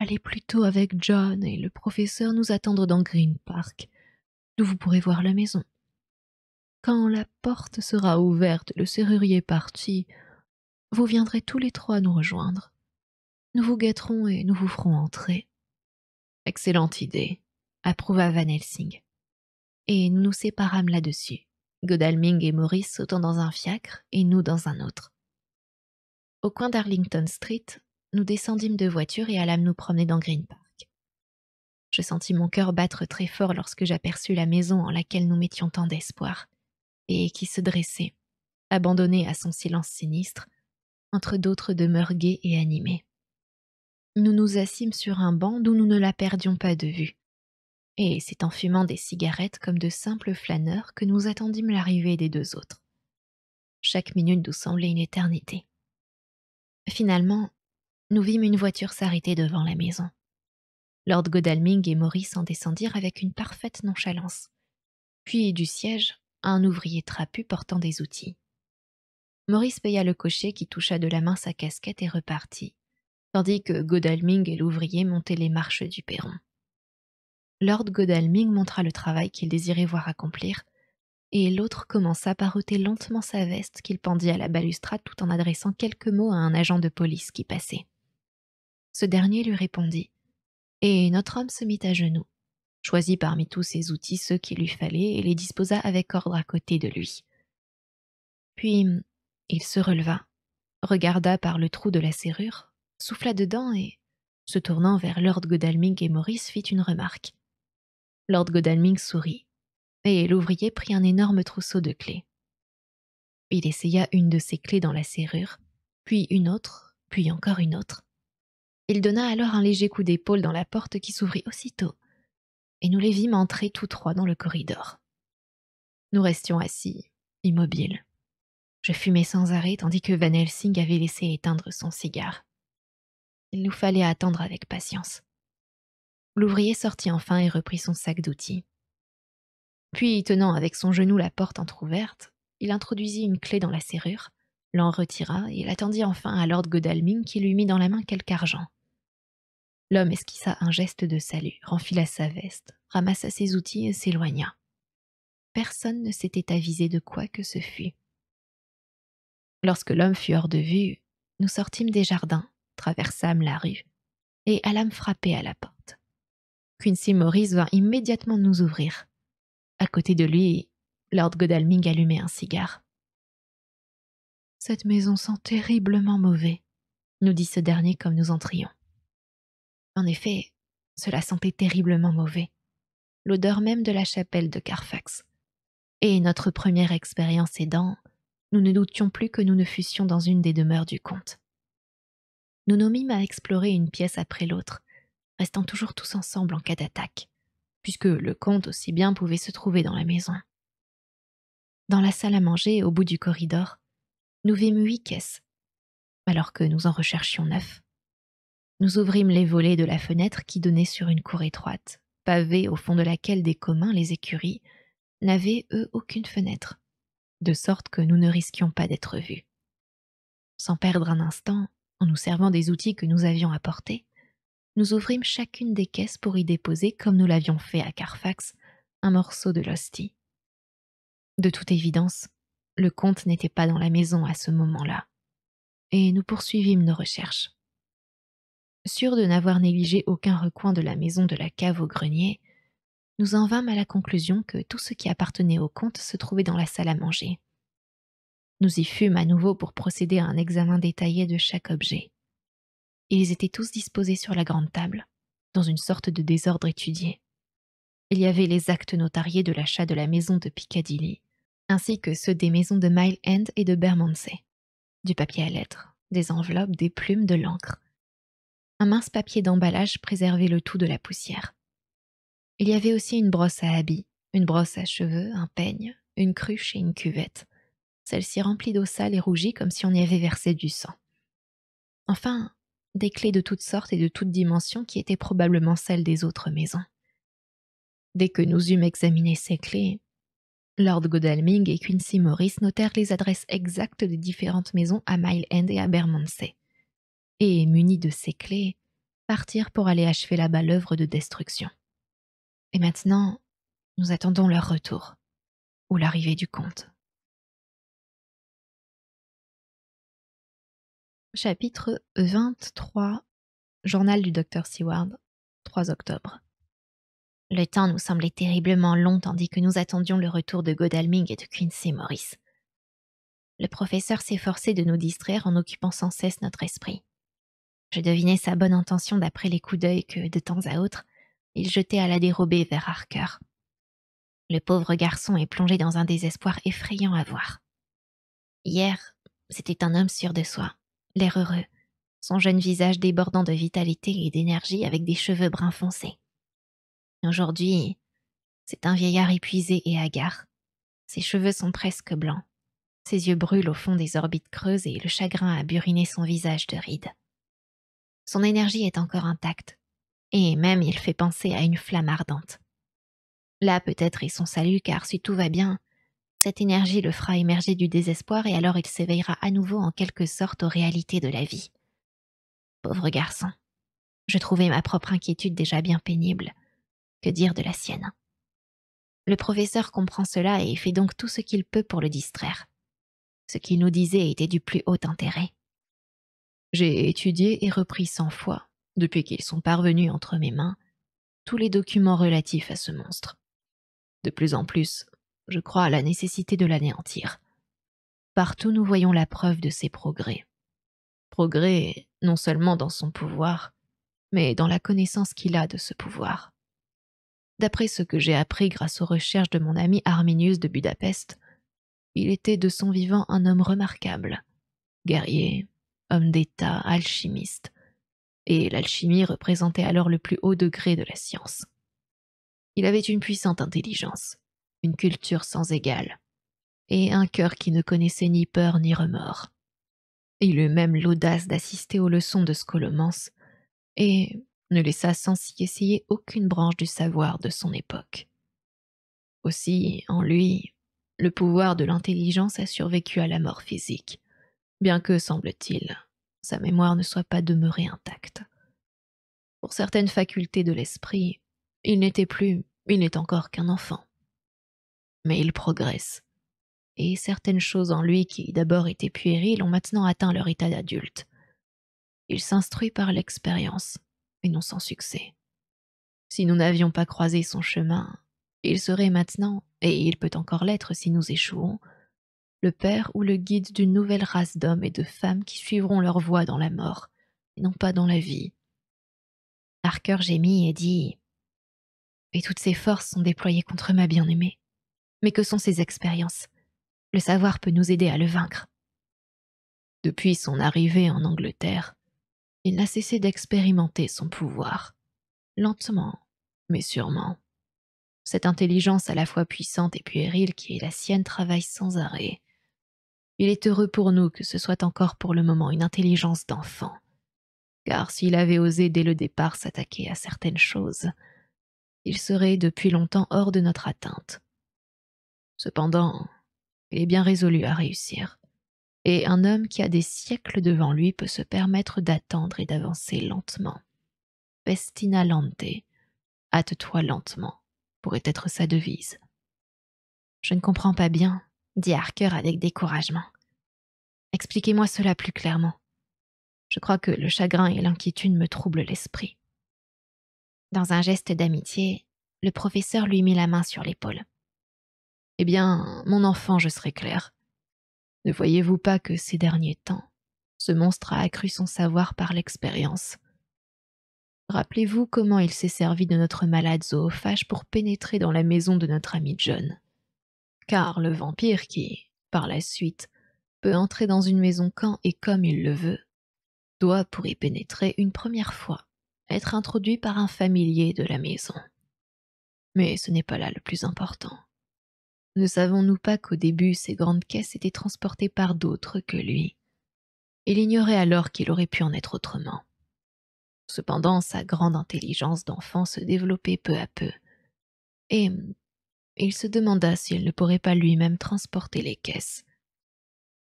Speaker 1: Allez plutôt avec John et le professeur nous attendre dans Green Park, d'où vous pourrez voir la maison. Quand la porte sera ouverte, le serrurier parti, vous viendrez tous les trois nous rejoindre. Nous vous guetterons et nous vous ferons entrer. Excellente idée, approuva Van Helsing. Et nous nous séparâmes là-dessus, Godalming et Maurice sautant dans un fiacre et nous dans un autre. Au coin d'Arlington Street, nous descendîmes de voiture et allâmes nous promener dans Green Park. Je sentis mon cœur battre très fort lorsque j'aperçus la maison en laquelle nous mettions tant d'espoir, et qui se dressait, abandonnée à son silence sinistre, entre d'autres demeures gaies et animées. Nous nous assîmes sur un banc d'où nous ne la perdions pas de vue. Et c'est en fumant des cigarettes comme de simples flâneurs que nous attendîmes l'arrivée des deux autres. Chaque minute nous semblait une éternité. Finalement, nous vîmes une voiture s'arrêter devant la maison. Lord Godalming et Maurice en descendirent avec une parfaite nonchalance. Puis, du siège, un ouvrier trapu portant des outils. Maurice paya le cocher qui toucha de la main sa casquette et repartit, tandis que Godalming et l'ouvrier montaient les marches du perron. Lord Godalming montra le travail qu'il désirait voir accomplir, et l'autre commença par ôter lentement sa veste qu'il pendit à la balustrade tout en adressant quelques mots à un agent de police qui passait. Ce dernier lui répondit, et notre homme se mit à genoux, choisit parmi tous ses outils ceux qu'il lui fallait et les disposa avec ordre à côté de lui. Puis, il se releva, regarda par le trou de la serrure, souffla dedans et, se tournant vers Lord Godalming et Maurice, fit une remarque. Lord Godalming sourit, et l'ouvrier prit un énorme trousseau de clés. Il essaya une de ses clés dans la serrure, puis une autre, puis encore une autre. Il donna alors un léger coup d'épaule dans la porte qui s'ouvrit aussitôt, et nous les vîmes entrer tous trois dans le corridor. Nous restions assis, immobiles. Je fumais sans arrêt tandis que Van Helsing avait laissé éteindre son cigare. Il nous fallait attendre avec patience. L'ouvrier sortit enfin et reprit son sac d'outils. Puis, tenant avec son genou la porte entr'ouverte, il introduisit une clé dans la serrure, l'en retira et l'attendit enfin à Lord Godalming qui lui mit dans la main quelque argent. L'homme esquissa un geste de salut, renfila sa veste, ramassa ses outils et s'éloigna. Personne ne s'était avisé de quoi que ce fût. Lorsque l'homme fut hors de vue, nous sortîmes des jardins, traversâmes la rue et allâmes frapper à la porte. Quincy Morris vint immédiatement nous ouvrir. À côté de lui, Lord Godalming allumait un cigare. Cette maison sent terriblement mauvais, nous dit ce dernier comme nous entrions. En effet, cela sentait terriblement mauvais, l'odeur même de la chapelle de Carfax. Et notre première expérience aidant, nous ne doutions plus que nous ne fussions dans une des demeures du comte. Nous nous mîmes à explorer une pièce après l'autre, restant toujours tous ensemble en cas d'attaque, puisque le comte aussi bien pouvait se trouver dans la maison. Dans la salle à manger, au bout du corridor, nous vîmes huit caisses, alors que nous en recherchions neuf. Nous ouvrîmes les volets de la fenêtre qui donnait sur une cour étroite, pavée au fond de laquelle des communs, les écuries, n'avaient, eux, aucune fenêtre de sorte que nous ne risquions pas d'être vus. Sans perdre un instant, en nous servant des outils que nous avions apportés, nous ouvrîmes chacune des caisses pour y déposer, comme nous l'avions fait à Carfax, un morceau de l'hostie. De toute évidence, le comte n'était pas dans la maison à ce moment-là, et nous poursuivîmes nos recherches. Sûrs de n'avoir négligé aucun recoin de la maison de la cave au grenier, nous en vîmes à la conclusion que tout ce qui appartenait au comte se trouvait dans la salle à manger. Nous y fûmes à nouveau pour procéder à un examen détaillé de chaque objet. Ils étaient tous disposés sur la grande table, dans une sorte de désordre étudié. Il y avait les actes notariés de l'achat de la maison de Piccadilly, ainsi que ceux des maisons de Mile End et de Bermondsey, du papier à lettres, des enveloppes, des plumes, de l'encre. Un mince papier d'emballage préservait le tout de la poussière. Il y avait aussi une brosse à habits, une brosse à cheveux, un peigne, une cruche et une cuvette, celle-ci remplie d'eau sale et rougie comme si on y avait versé du sang. Enfin, des clés de toutes sortes et de toutes dimensions qui étaient probablement celles des autres maisons. Dès que nous eûmes examiné ces clés, Lord Godalming et Quincy Morris notèrent les adresses exactes des différentes maisons à Mile End et à Bermondsey, et, munis de ces clés, partirent pour aller achever là-bas l'œuvre de destruction. Et maintenant, nous attendons leur retour ou l'arrivée du comte. Chapitre 23 Journal du docteur Seward, 3 octobre. Le temps nous semblait terriblement long tandis que nous attendions le retour de Godalming et de Quincy Morris. Le professeur s'efforçait de nous distraire en occupant sans cesse notre esprit. Je devinais sa bonne intention d'après les coups d'œil que, de temps à autre, il jetait à la dérobée vers Harker. Le pauvre garçon est plongé dans un désespoir effrayant à voir. Hier, c'était un homme sûr de soi, l'air heureux, son jeune visage débordant de vitalité et d'énergie avec des cheveux bruns foncés. Aujourd'hui, c'est un vieillard épuisé et hagard. Ses cheveux sont presque blancs. Ses yeux brûlent au fond des orbites creuses et le chagrin a buriné son visage de rides. Son énergie est encore intacte, et même il fait penser à une flamme ardente. Là peut-être est son salut, car si tout va bien, cette énergie le fera émerger du désespoir et alors il s'éveillera à nouveau en quelque sorte aux réalités de la vie. Pauvre garçon. Je trouvais ma propre inquiétude déjà bien pénible. Que dire de la sienne Le professeur comprend cela et fait donc tout ce qu'il peut pour le distraire. Ce qu'il nous disait était du plus haut intérêt. J'ai étudié et repris cent fois, depuis qu'ils sont parvenus entre mes mains, tous les documents relatifs à ce monstre. De plus en plus, je crois à la nécessité de l'anéantir. Partout nous voyons la preuve de ses progrès. Progrès non seulement dans son pouvoir, mais dans la connaissance qu'il a de ce pouvoir. D'après ce que j'ai appris grâce aux recherches de mon ami Arminius de Budapest, il était de son vivant un homme remarquable, guerrier, homme d'État, alchimiste, et l'alchimie représentait alors le plus haut degré de la science. Il avait une puissante intelligence, une culture sans égale, et un cœur qui ne connaissait ni peur ni remords. Il eut même l'audace d'assister aux leçons de Scholomance, et ne laissa sans s'y essayer aucune branche du savoir de son époque. Aussi, en lui, le pouvoir de l'intelligence a survécu à la mort physique, bien que, semble-t-il, sa mémoire ne soit pas demeurée intacte. Pour certaines facultés de l'esprit, il n'était plus, il n'est encore qu'un enfant. Mais il progresse, et certaines choses en lui qui d'abord étaient puériles ont maintenant atteint leur état d'adulte. Il s'instruit par l'expérience, et non sans succès. Si nous n'avions pas croisé son chemin, il serait maintenant, et il peut encore l'être si nous échouons, le père ou le guide d'une nouvelle race d'hommes et de femmes qui suivront leur voie dans la mort, et non pas dans la vie. Harker gémit et dit Et toutes ses forces sont déployées contre ma bien-aimée. Mais que sont ces expériences Le savoir peut nous aider à le vaincre. Depuis son arrivée en Angleterre, il n'a cessé d'expérimenter son pouvoir, lentement, mais sûrement. Cette intelligence à la fois puissante et puérile qui est la sienne travaille sans arrêt. Il est heureux pour nous que ce soit encore pour le moment une intelligence d'enfant. Car s'il avait osé dès le départ s'attaquer à certaines choses, il serait depuis longtemps hors de notre atteinte. Cependant, il est bien résolu à réussir. Et un homme qui a des siècles devant lui peut se permettre d'attendre et d'avancer lentement. Vestina lente, hâte-toi lentement, pourrait être sa devise. Je ne comprends pas bien, dit Harker avec découragement. Expliquez-moi cela plus clairement. Je crois que le chagrin et l'inquiétude me troublent l'esprit. Dans un geste d'amitié, le professeur lui mit la main sur l'épaule. Eh bien, mon enfant, je serai clair. Ne voyez-vous pas que ces derniers temps, ce monstre a accru son savoir par l'expérience Rappelez-vous comment il s'est servi de notre malade zoophage pour pénétrer dans la maison de notre ami John car le vampire qui, par la suite, peut entrer dans une maison quand et comme il le veut, doit, pour y pénétrer une première fois, être introduit par un familier de la maison. Mais ce n'est pas là le plus important. Ne savons-nous pas qu'au début ces grandes caisses étaient transportées par d'autres que lui Il ignorait alors qu'il aurait pu en être autrement. Cependant, sa grande intelligence d'enfant se développait peu à peu, et il se demanda s'il ne pourrait pas lui-même transporter les caisses.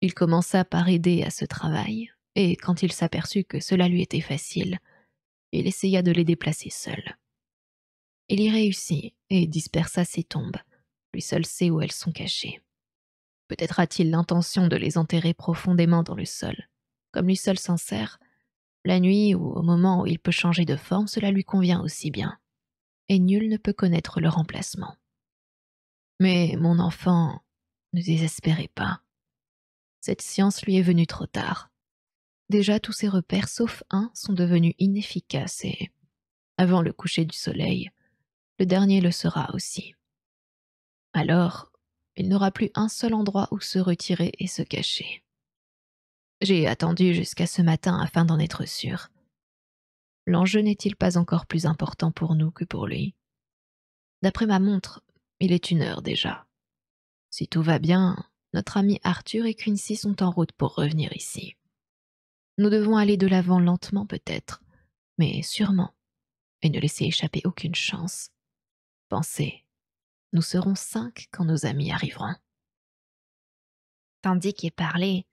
Speaker 1: Il commença par aider à ce travail, et quand il s'aperçut que cela lui était facile, il essaya de les déplacer seul. Il y réussit et dispersa ses tombes. Lui seul sait où elles sont cachées. Peut-être a-t-il l'intention de les enterrer profondément dans le sol. Comme lui seul s'en sert, la nuit ou au moment où il peut changer de forme, cela lui convient aussi bien. Et nul ne peut connaître leur emplacement. Mais mon enfant, ne désespérez pas. Cette science lui est venue trop tard. Déjà tous ses repères sauf un sont devenus inefficaces et, avant le coucher du soleil, le dernier le sera aussi. Alors, il n'aura plus un seul endroit où se retirer et se cacher. J'ai attendu jusqu'à ce matin afin d'en être sûr. L'enjeu n'est-il pas encore plus important pour nous que pour lui D'après ma montre, il est une heure déjà. Si tout va bien, notre ami Arthur et Quincy sont en route pour revenir ici. Nous devons aller de l'avant lentement peut-être, mais sûrement, et ne laisser échapper aucune chance. Pensez, nous serons cinq quand nos amis arriveront. Tandis qu'il parlait,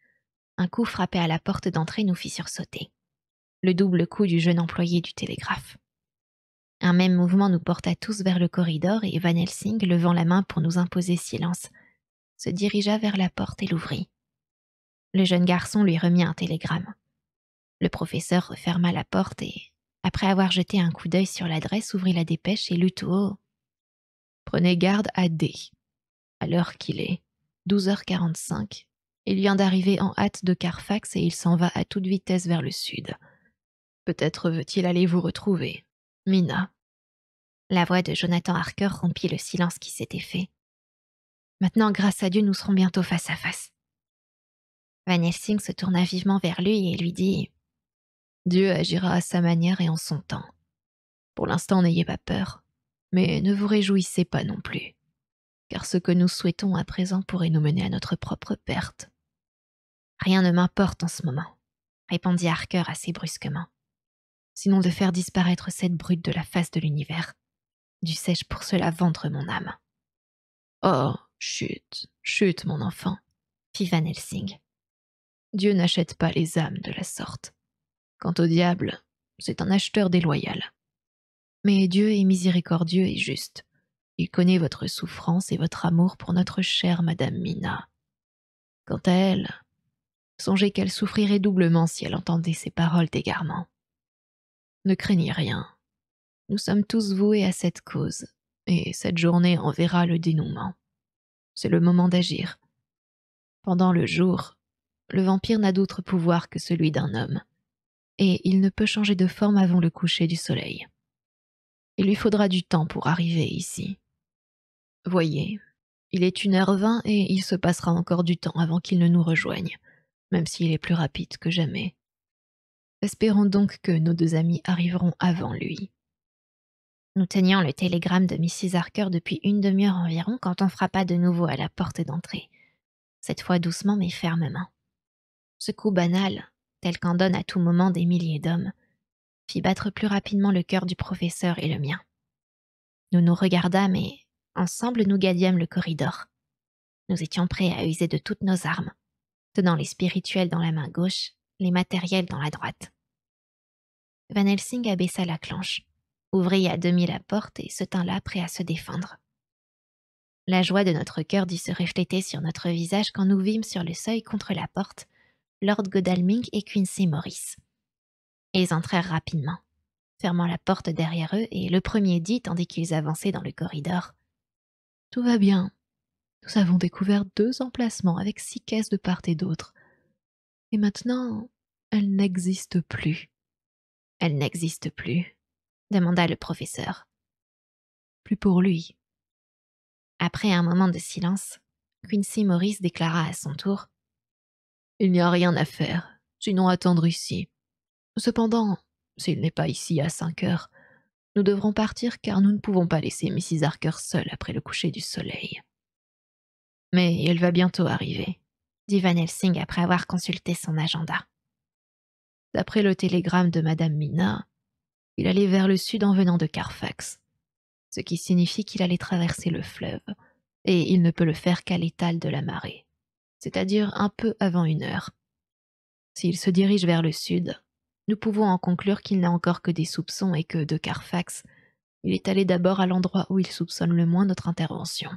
Speaker 1: un coup frappé à la porte d'entrée nous fit sursauter. Le double coup du jeune employé du télégraphe. Un même mouvement nous porta tous vers le corridor et Van Helsing, levant la main pour nous imposer silence, se dirigea vers la porte et l'ouvrit. Le jeune garçon lui remit un télégramme. Le professeur referma la porte et, après avoir jeté un coup d'œil sur l'adresse, ouvrit la dépêche et lut tout haut. Prenez garde à D. À l'heure qu'il est, 12h45. Il vient d'arriver en hâte de Carfax et il s'en va à toute vitesse vers le sud. Peut-être veut-il aller vous retrouver. Mina. La voix de Jonathan Harker rompit le silence qui s'était fait. Maintenant, grâce à Dieu, nous serons bientôt face à face. Van Helsing se tourna vivement vers lui et lui dit Dieu agira à sa manière et en son temps. Pour l'instant, n'ayez pas peur, mais ne vous réjouissez pas non plus, car ce que nous souhaitons à présent pourrait nous mener à notre propre perte. Rien ne m'importe en ce moment, répondit Harker assez brusquement sinon de faire disparaître cette brute de la face de l'univers. Dussé-je pour cela vendre mon âme Oh, chut, chut, mon enfant, fit Van Helsing. Dieu n'achète pas les âmes de la sorte. Quant au diable, c'est un acheteur déloyal. Mais Dieu est miséricordieux et juste. Il connaît votre souffrance et votre amour pour notre chère Madame Mina. Quant à elle, songez qu'elle souffrirait doublement si elle entendait ces paroles d'égarement. Ne craignez rien. Nous sommes tous voués à cette cause, et cette journée en verra le dénouement. C'est le moment d'agir. Pendant le jour, le vampire n'a d'autre pouvoir que celui d'un homme, et il ne peut changer de forme avant le coucher du soleil. Il lui faudra du temps pour arriver ici. Voyez, il est une heure vingt et il se passera encore du temps avant qu'il ne nous rejoigne, même s'il est plus rapide que jamais. « Espérons donc que nos deux amis arriveront avant lui. Nous tenions le télégramme de Mrs. Harker depuis une demi-heure environ quand on frappa de nouveau à la porte d'entrée, cette fois doucement mais fermement. Ce coup banal, tel qu'en donne à tout moment des milliers d'hommes, fit battre plus rapidement le cœur du professeur et le mien. Nous nous regardâmes et, ensemble, nous gagnâmes le corridor. Nous étions prêts à user de toutes nos armes, tenant les spirituels dans la main gauche les matériels dans la droite. Van Helsing abaissa la clenche, ouvrit à demi la porte et se tint là prêt à se défendre. La joie de notre cœur dut se refléter sur notre visage quand nous vîmes sur le seuil contre la porte Lord Godalming et Quincy Morris. Ils entrèrent rapidement, fermant la porte derrière eux, et le premier dit, tandis qu'ils avançaient dans le corridor Tout va bien. Nous avons découvert deux emplacements avec six caisses de part et d'autre. Et maintenant, elle n'existe plus. Elle n'existe plus, demanda le professeur. Plus pour lui. Après un moment de silence, Quincy Morris déclara à son tour Il n'y a rien à faire, sinon attendre ici. Cependant, s'il n'est pas ici à cinq heures, nous devrons partir car nous ne pouvons pas laisser Mrs. Harker seule après le coucher du soleil. Mais elle va bientôt arriver, dit Van Helsing après avoir consulté son agenda. D'après le télégramme de Madame Mina, il allait vers le sud en venant de Carfax, ce qui signifie qu'il allait traverser le fleuve, et il ne peut le faire qu'à l'étal de la marée, c'est-à-dire un peu avant une heure. S'il se dirige vers le sud, nous pouvons en conclure qu'il n'a encore que des soupçons et que, de Carfax, il est allé d'abord à l'endroit où il soupçonne le moins notre intervention.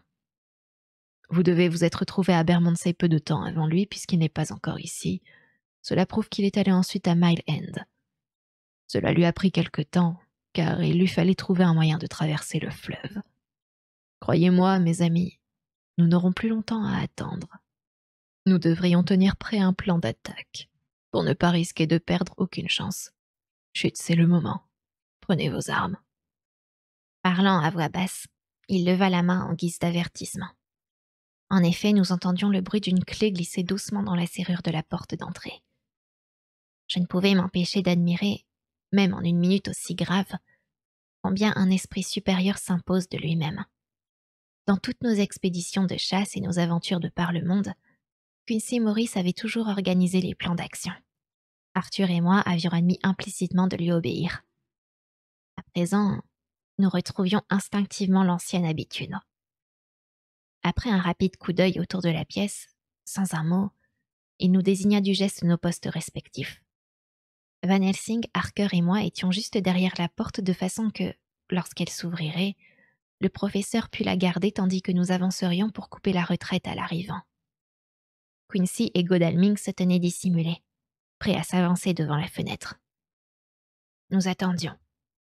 Speaker 1: Vous devez vous être trouvé à Bermondsey peu de temps avant lui, puisqu'il n'est pas encore ici, cela prouve qu'il est allé ensuite à Mile End. Cela lui a pris quelque temps, car il lui fallait trouver un moyen de traverser le fleuve. Croyez-moi, mes amis, nous n'aurons plus longtemps à attendre. Nous devrions tenir prêt un plan d'attaque, pour ne pas risquer de perdre aucune chance. Chut, c'est le moment. Prenez vos armes. Parlant à voix basse, il leva la main en guise d'avertissement. En effet, nous entendions le bruit d'une clé glisser doucement dans la serrure de la porte d'entrée. Je ne pouvais m'empêcher d'admirer, même en une minute aussi grave, combien un esprit supérieur s'impose de lui-même. Dans toutes nos expéditions de chasse et nos aventures de par le monde, Quincy Morris avait toujours organisé les plans d'action. Arthur et moi avions admis implicitement de lui obéir. À présent, nous retrouvions instinctivement l'ancienne habitude. Après un rapide coup d'œil autour de la pièce, sans un mot, il nous désigna du geste nos postes respectifs. Van Helsing, Harker et moi étions juste derrière la porte de façon que, lorsqu'elle s'ouvrirait, le professeur pût la garder tandis que nous avancerions pour couper la retraite à l'arrivant. Quincy et Godalming se tenaient dissimulés, prêts à s'avancer devant la fenêtre. Nous attendions,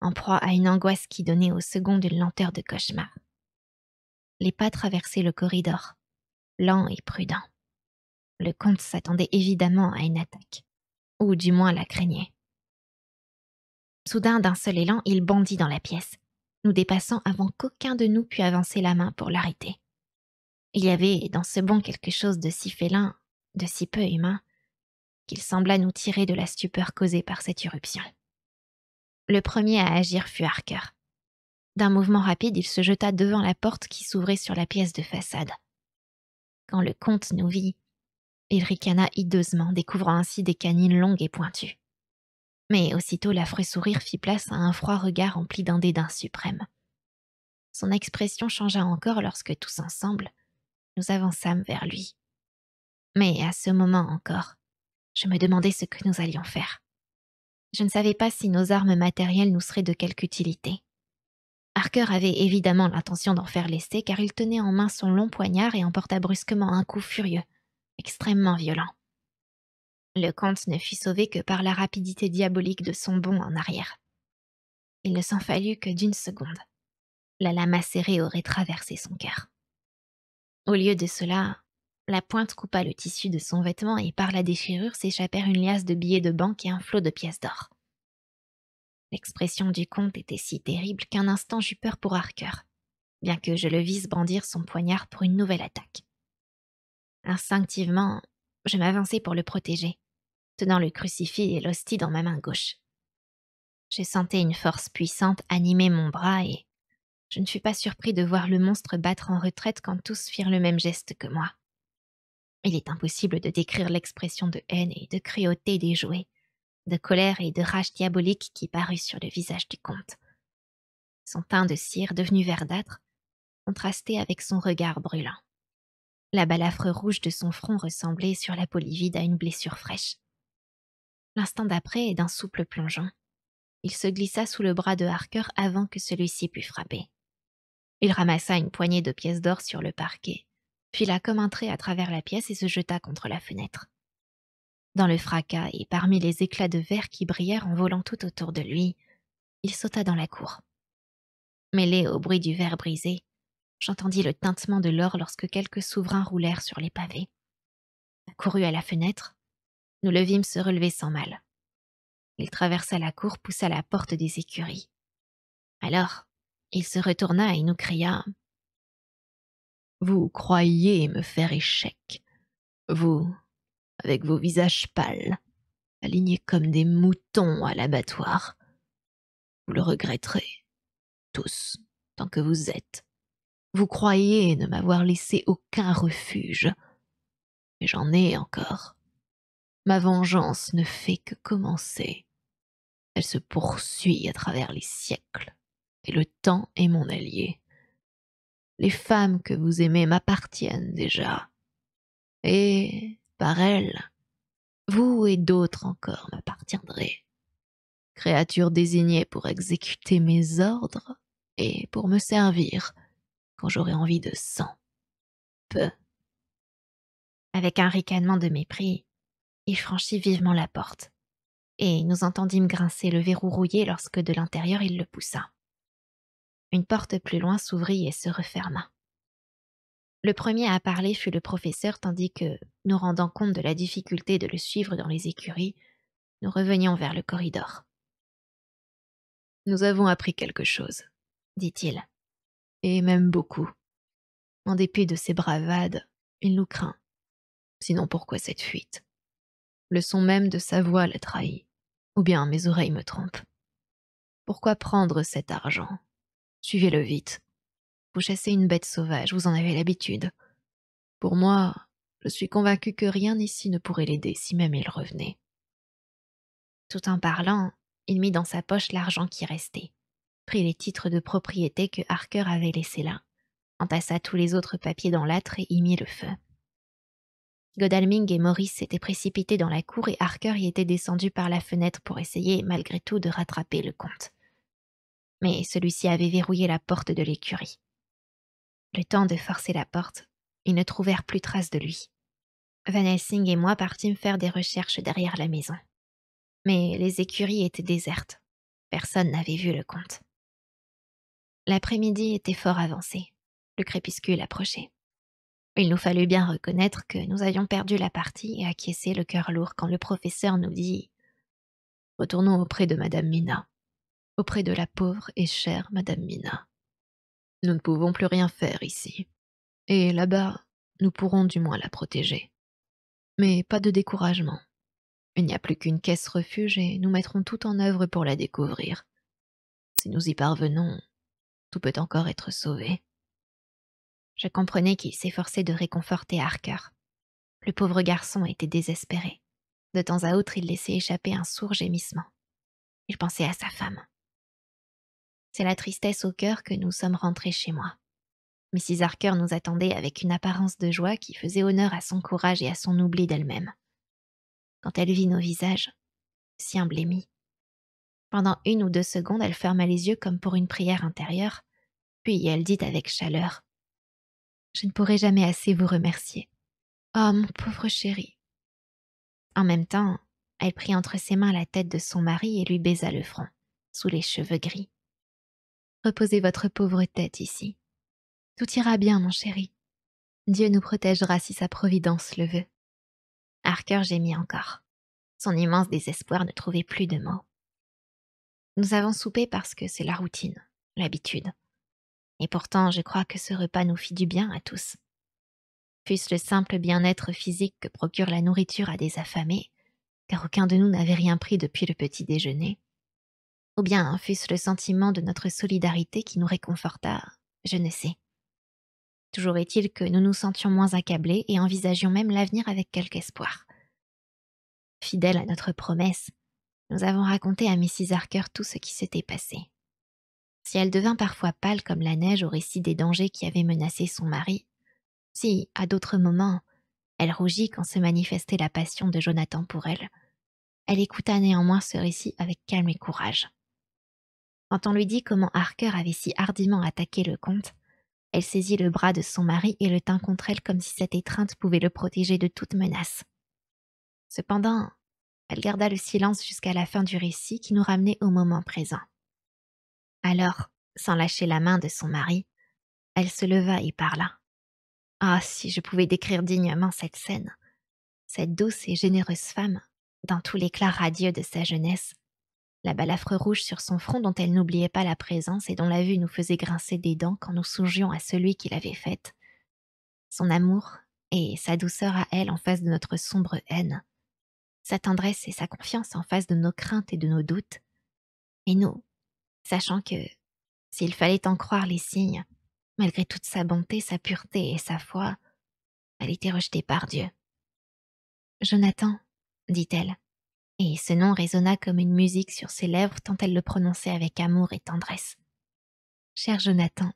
Speaker 1: en proie à une angoisse qui donnait au second une lenteur de cauchemar. Les pas traversaient le corridor, lents et prudents. Le comte s'attendait évidemment à une attaque ou du moins la craignait. Soudain, d'un seul élan, il bondit dans la pièce, nous dépassant avant qu'aucun de nous pût avancer la main pour l'arrêter. Il y avait dans ce bond quelque chose de si félin, de si peu humain, qu'il sembla nous tirer de la stupeur causée par cette irruption. Le premier à agir fut Harker. D'un mouvement rapide, il se jeta devant la porte qui s'ouvrait sur la pièce de façade. Quand le comte nous vit, il ricana hideusement, découvrant ainsi des canines longues et pointues. Mais aussitôt l'affreux sourire fit place à un froid regard empli d'un dédain suprême. Son expression changea encore lorsque tous ensemble, nous avançâmes vers lui. Mais à ce moment encore, je me demandais ce que nous allions faire. Je ne savais pas si nos armes matérielles nous seraient de quelque utilité. Harker avait évidemment l'intention d'en faire l'essai car il tenait en main son long poignard et en brusquement un coup furieux, extrêmement violent. Le comte ne fut sauvé que par la rapidité diabolique de son bond en arrière. Il ne s'en fallut que d'une seconde. La lame acérée aurait traversé son cœur. Au lieu de cela, la pointe coupa le tissu de son vêtement et par la déchirure s'échappèrent une liasse de billets de banque et un flot de pièces d'or. L'expression du comte était si terrible qu'un instant j'eus peur pour Harker, bien que je le visse brandir son poignard pour une nouvelle attaque. Instinctivement, je m'avançai pour le protéger, tenant le crucifix et l'hostie dans ma main gauche. Je sentais une force puissante animer mon bras et je ne fus pas surpris de voir le monstre battre en retraite quand tous firent le même geste que moi. Il est impossible de décrire l'expression de haine et de cruauté des jouets, de colère et de rage diabolique qui parut sur le visage du comte. Son teint de cire devenu verdâtre contrastait avec son regard brûlant. La balafre rouge de son front ressemblait sur la peau livide à une blessure fraîche. L'instant d'après, et d'un souple plongeon, il se glissa sous le bras de Harker avant que celui-ci pût frapper. Il ramassa une poignée de pièces d'or sur le parquet, fila comme un trait à travers la pièce et se jeta contre la fenêtre. Dans le fracas et parmi les éclats de verre qui brillèrent en volant tout autour de lui, il sauta dans la cour. Mêlé au bruit du verre brisé, J'entendis le tintement de l'or lorsque quelques souverains roulèrent sur les pavés. accouru à la fenêtre. Nous le vîmes se relever sans mal. Il traversa la cour, poussa la porte des écuries. Alors, il se retourna et nous cria Vous croyez me faire échec, vous, avec vos visages pâles, alignés comme des moutons à l'abattoir. Vous le regretterez, tous, tant que vous êtes vous croyez ne m'avoir laissé aucun refuge. Mais j'en ai encore. Ma vengeance ne fait que commencer. Elle se poursuit à travers les siècles, et le temps est mon allié. Les femmes que vous aimez m'appartiennent déjà. Et, par elles, vous et d'autres encore m'appartiendrez. Créatures désignées pour exécuter mes ordres et pour me servir, quand j'aurai envie de sang. Peu. Avec un ricanement de mépris, il franchit vivement la porte, et nous entendîmes grincer le verrou rouillé lorsque de l'intérieur il le poussa. Une porte plus loin s'ouvrit et se referma. Le premier à parler fut le professeur, tandis que, nous rendant compte de la difficulté de le suivre dans les écuries, nous revenions vers le corridor. Nous avons appris quelque chose, dit-il et même beaucoup. En dépit de ses bravades, il nous craint. Sinon pourquoi cette fuite Le son même de sa voix l'a trahit. Ou bien mes oreilles me trompent. Pourquoi prendre cet argent Suivez-le vite. Vous chassez une bête sauvage, vous en avez l'habitude. Pour moi, je suis convaincu que rien ici ne pourrait l'aider si même il revenait. Tout en parlant, il mit dans sa poche l'argent qui restait prit les titres de propriété que Harker avait laissés là, entassa tous les autres papiers dans l'âtre et y mit le feu. Godalming et Maurice s'étaient précipités dans la cour et Harker y était descendu par la fenêtre pour essayer, malgré tout, de rattraper le comte. Mais celui-ci avait verrouillé la porte de l'écurie. Le temps de forcer la porte, ils ne trouvèrent plus trace de lui. Van Helsing et moi partîmes faire des recherches derrière la maison. Mais les écuries étaient désertes. Personne n'avait vu le comte. L'après-midi était fort avancé. Le crépuscule approchait. Il nous fallut bien reconnaître que nous avions perdu la partie et acquiescer le cœur lourd quand le professeur nous dit Retournons auprès de Madame Mina, auprès de la pauvre et chère Madame Mina. Nous ne pouvons plus rien faire ici. Et là-bas, nous pourrons du moins la protéger. Mais pas de découragement. Il n'y a plus qu'une caisse refuge et nous mettrons tout en œuvre pour la découvrir. Si nous y parvenons, tout peut encore être sauvé. Je comprenais qu'il s'efforçait de réconforter Harker. Le pauvre garçon était désespéré. De temps à autre, il laissait échapper un sourd gémissement. Il pensait à sa femme. C'est la tristesse au cœur que nous sommes rentrés chez moi. Mrs. Harker nous attendait avec une apparence de joie qui faisait honneur à son courage et à son oubli d'elle-même. Quand elle vit nos visages, si sien pendant une ou deux secondes, elle ferma les yeux comme pour une prière intérieure, puis elle dit avec chaleur Je ne pourrai jamais assez vous remercier. Oh, mon pauvre chéri. En même temps, elle prit entre ses mains la tête de son mari et lui baisa le front, sous les cheveux gris. Reposez votre pauvre tête ici. Tout ira bien, mon chéri. Dieu nous protégera si sa providence le veut. Harker gémit encore. Son immense désespoir ne trouvait plus de mots. Nous avons soupé parce que c'est la routine, l'habitude. Et pourtant, je crois que ce repas nous fit du bien à tous. Fût-ce le simple bien-être physique que procure la nourriture à des affamés, car aucun de nous n'avait rien pris depuis le petit déjeuner, ou bien fût-ce le sentiment de notre solidarité qui nous réconforta, je ne sais. Toujours est-il que nous nous sentions moins accablés et envisagions même l'avenir avec quelque espoir. Fidèles à notre promesse, nous avons raconté à Mrs. Harker tout ce qui s'était passé. Si elle devint parfois pâle comme la neige au récit des dangers qui avaient menacé son mari, si, à d'autres moments, elle rougit quand se manifestait la passion de Jonathan pour elle, elle écouta néanmoins ce récit avec calme et courage. Quand on lui dit comment Harker avait si hardiment attaqué le comte, elle saisit le bras de son mari et le tint contre elle comme si cette étreinte pouvait le protéger de toute menace. Cependant, elle garda le silence jusqu'à la fin du récit qui nous ramenait au moment présent. Alors, sans lâcher la main de son mari, elle se leva et parla. Ah, si je pouvais décrire dignement cette scène, cette douce et généreuse femme, dans tout l'éclat radieux de sa jeunesse, la balafre rouge sur son front dont elle n'oubliait pas la présence et dont la vue nous faisait grincer des dents quand nous songions à celui qui l'avait faite, son amour et sa douceur à elle en face de notre sombre haine, sa tendresse et sa confiance en face de nos craintes et de nos doutes. Et nous, sachant que, s'il fallait en croire les signes, malgré toute sa bonté, sa pureté et sa foi, elle était rejetée par Dieu. Jonathan, dit-elle, et ce nom résonna comme une musique sur ses lèvres tant elle le prononçait avec amour et tendresse. Cher Jonathan,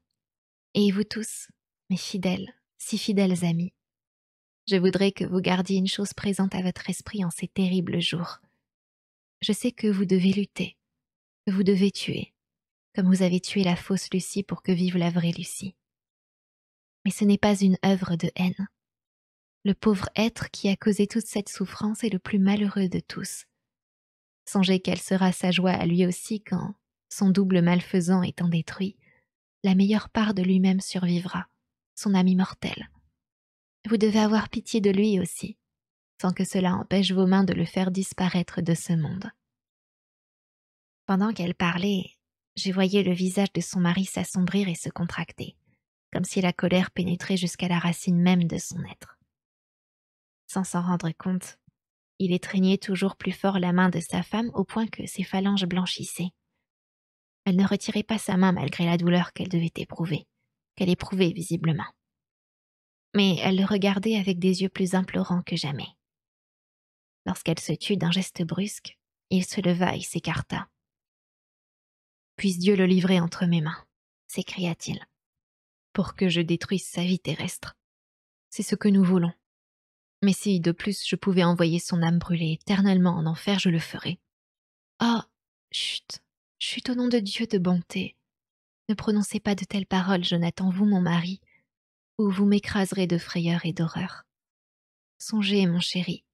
Speaker 1: et vous tous, mes fidèles, si fidèles amis, je voudrais que vous gardiez une chose présente à votre esprit en ces terribles jours. Je sais que vous devez lutter, que vous devez tuer, comme vous avez tué la fausse Lucie pour que vive la vraie Lucie. Mais ce n'est pas une œuvre de haine. Le pauvre être qui a causé toute cette souffrance est le plus malheureux de tous. Songez quelle sera sa joie à lui aussi quand, son double malfaisant étant détruit, la meilleure part de lui-même survivra, son ami mortel vous devez avoir pitié de lui aussi, sans que cela empêche vos mains de le faire disparaître de ce monde. Pendant qu'elle parlait, je voyais le visage de son mari s'assombrir et se contracter, comme si la colère pénétrait jusqu'à la racine même de son être. Sans s'en rendre compte, il étreignait toujours plus fort la main de sa femme au point que ses phalanges blanchissaient. Elle ne retirait pas sa main malgré la douleur qu'elle devait éprouver, qu'elle éprouvait visiblement mais elle le regardait avec des yeux plus implorants que jamais. Lorsqu'elle se tut d'un geste brusque, il se leva et s'écarta. Puisse Dieu le livrer entre mes mains, s'écria-t-il, pour que je détruise sa vie terrestre. C'est ce que nous voulons. Mais si de plus je pouvais envoyer son âme brûler éternellement en enfer, je le ferais. Ah oh, chut, chut au nom de Dieu de bonté. Ne prononcez pas de telles paroles, Jonathan, vous, mon mari, où vous m'écraserez de frayeur et d'horreur. Songez, mon chéri,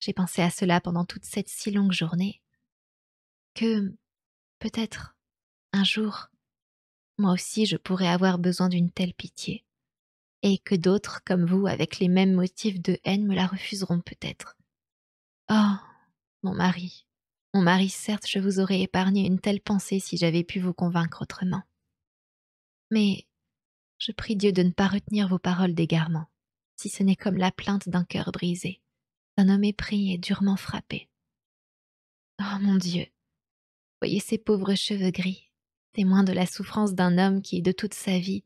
Speaker 1: j'ai pensé à cela pendant toute cette si longue journée, que peut-être un jour, moi aussi je pourrais avoir besoin d'une telle pitié, et que d'autres comme vous, avec les mêmes motifs de haine, me la refuseront peut-être. Oh, mon mari, mon mari, certes, je vous aurais épargné une telle pensée si j'avais pu vous convaincre autrement. Mais je prie Dieu de ne pas retenir vos paroles d'égarement, si ce n'est comme la plainte d'un cœur brisé, d'un homme épris et durement frappé. Oh mon Dieu Voyez ces pauvres cheveux gris, témoins de la souffrance d'un homme qui, de toute sa vie,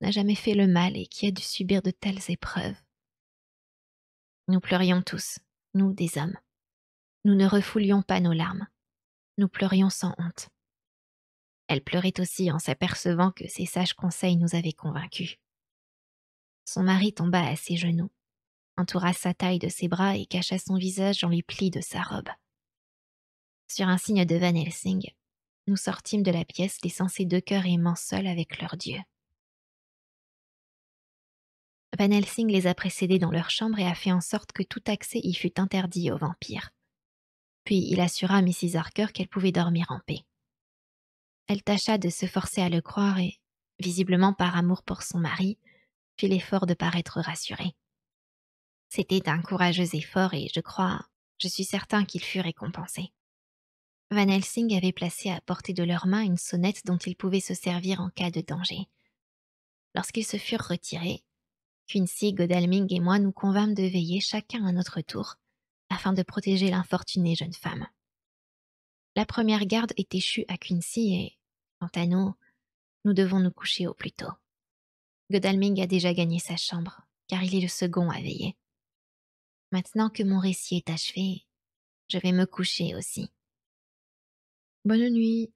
Speaker 1: n'a jamais fait le mal et qui a dû subir de telles épreuves. Nous pleurions tous, nous des hommes. Nous ne refoulions pas nos larmes. Nous pleurions sans honte. Elle pleurait aussi en hein, s'apercevant que ses sages conseils nous avaient convaincus. Son mari tomba à ses genoux, entoura sa taille de ses bras et cacha son visage dans les plis de sa robe. Sur un signe de Van Helsing, nous sortîmes de la pièce laissant ces deux cœurs aimants seuls avec leur Dieu. Van Helsing les a précédés dans leur chambre et a fait en sorte que tout accès y fût interdit aux vampires. Puis il assura Mrs. Harker qu'elle pouvait dormir en paix elle tâcha de se forcer à le croire et, visiblement par amour pour son mari, fit l'effort de paraître rassurée. C'était un courageux effort et je crois, je suis certain qu'il fut récompensé. Van Helsing avait placé à portée de leurs mains une sonnette dont ils pouvaient se servir en cas de danger. Lorsqu'ils se furent retirés, Quincy, Godalming et moi nous convînmes de veiller chacun à notre tour afin de protéger l'infortunée jeune femme. La première garde est échue à Quincy et, quant à nous, nous devons nous coucher au plus tôt. Godalming a déjà gagné sa chambre, car il est le second à veiller. Maintenant que mon récit est achevé, je vais me coucher aussi. Bonne nuit.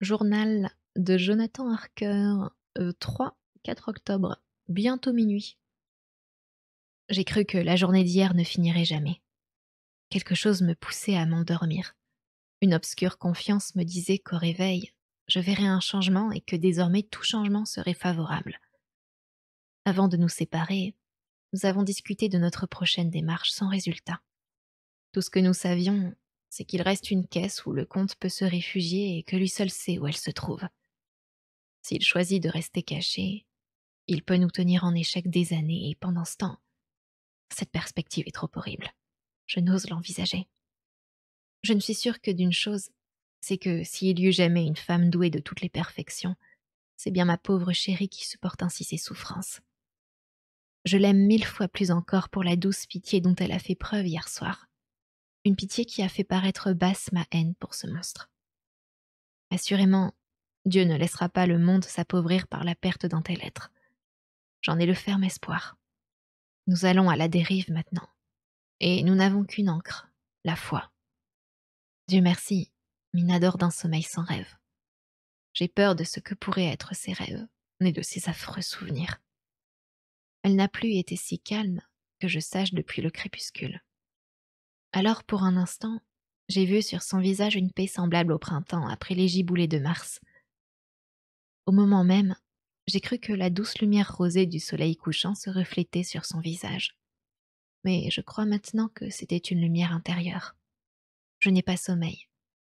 Speaker 1: Journal de Jonathan Harker, 3-4 euh, octobre, bientôt minuit. J'ai cru que la journée d'hier ne finirait jamais. Quelque chose me poussait à m'endormir. Une obscure confiance me disait qu'au réveil, je verrais un changement et que désormais tout changement serait favorable. Avant de nous séparer, nous avons discuté de notre prochaine démarche sans résultat. Tout ce que nous savions, c'est qu'il reste une caisse où le comte peut se réfugier et que lui seul sait où elle se trouve. S'il choisit de rester caché, il peut nous tenir en échec des années et pendant ce temps, cette perspective est trop horrible. Je n'ose l'envisager. Je ne suis sûre que d'une chose, c'est que s'il y eut jamais une femme douée de toutes les perfections, c'est bien ma pauvre chérie qui supporte ainsi ses souffrances. Je l'aime mille fois plus encore pour la douce pitié dont elle a fait preuve hier soir, une pitié qui a fait paraître basse ma haine pour ce monstre. Assurément, Dieu ne laissera pas le monde s'appauvrir par la perte d'un tel être. J'en ai le ferme espoir. Nous allons à la dérive maintenant et nous n'avons qu'une encre, la foi. Dieu merci, Minadore d'un sommeil sans rêve. J'ai peur de ce que pourraient être ses rêves, ni de ses affreux souvenirs. Elle n'a plus été si calme que je sache depuis le crépuscule. Alors, pour un instant, j'ai vu sur son visage une paix semblable au printemps après les giboulées de mars. Au moment même, j'ai cru que la douce lumière rosée du soleil couchant se reflétait sur son visage mais je crois maintenant que c'était une lumière intérieure. Je n'ai pas sommeil,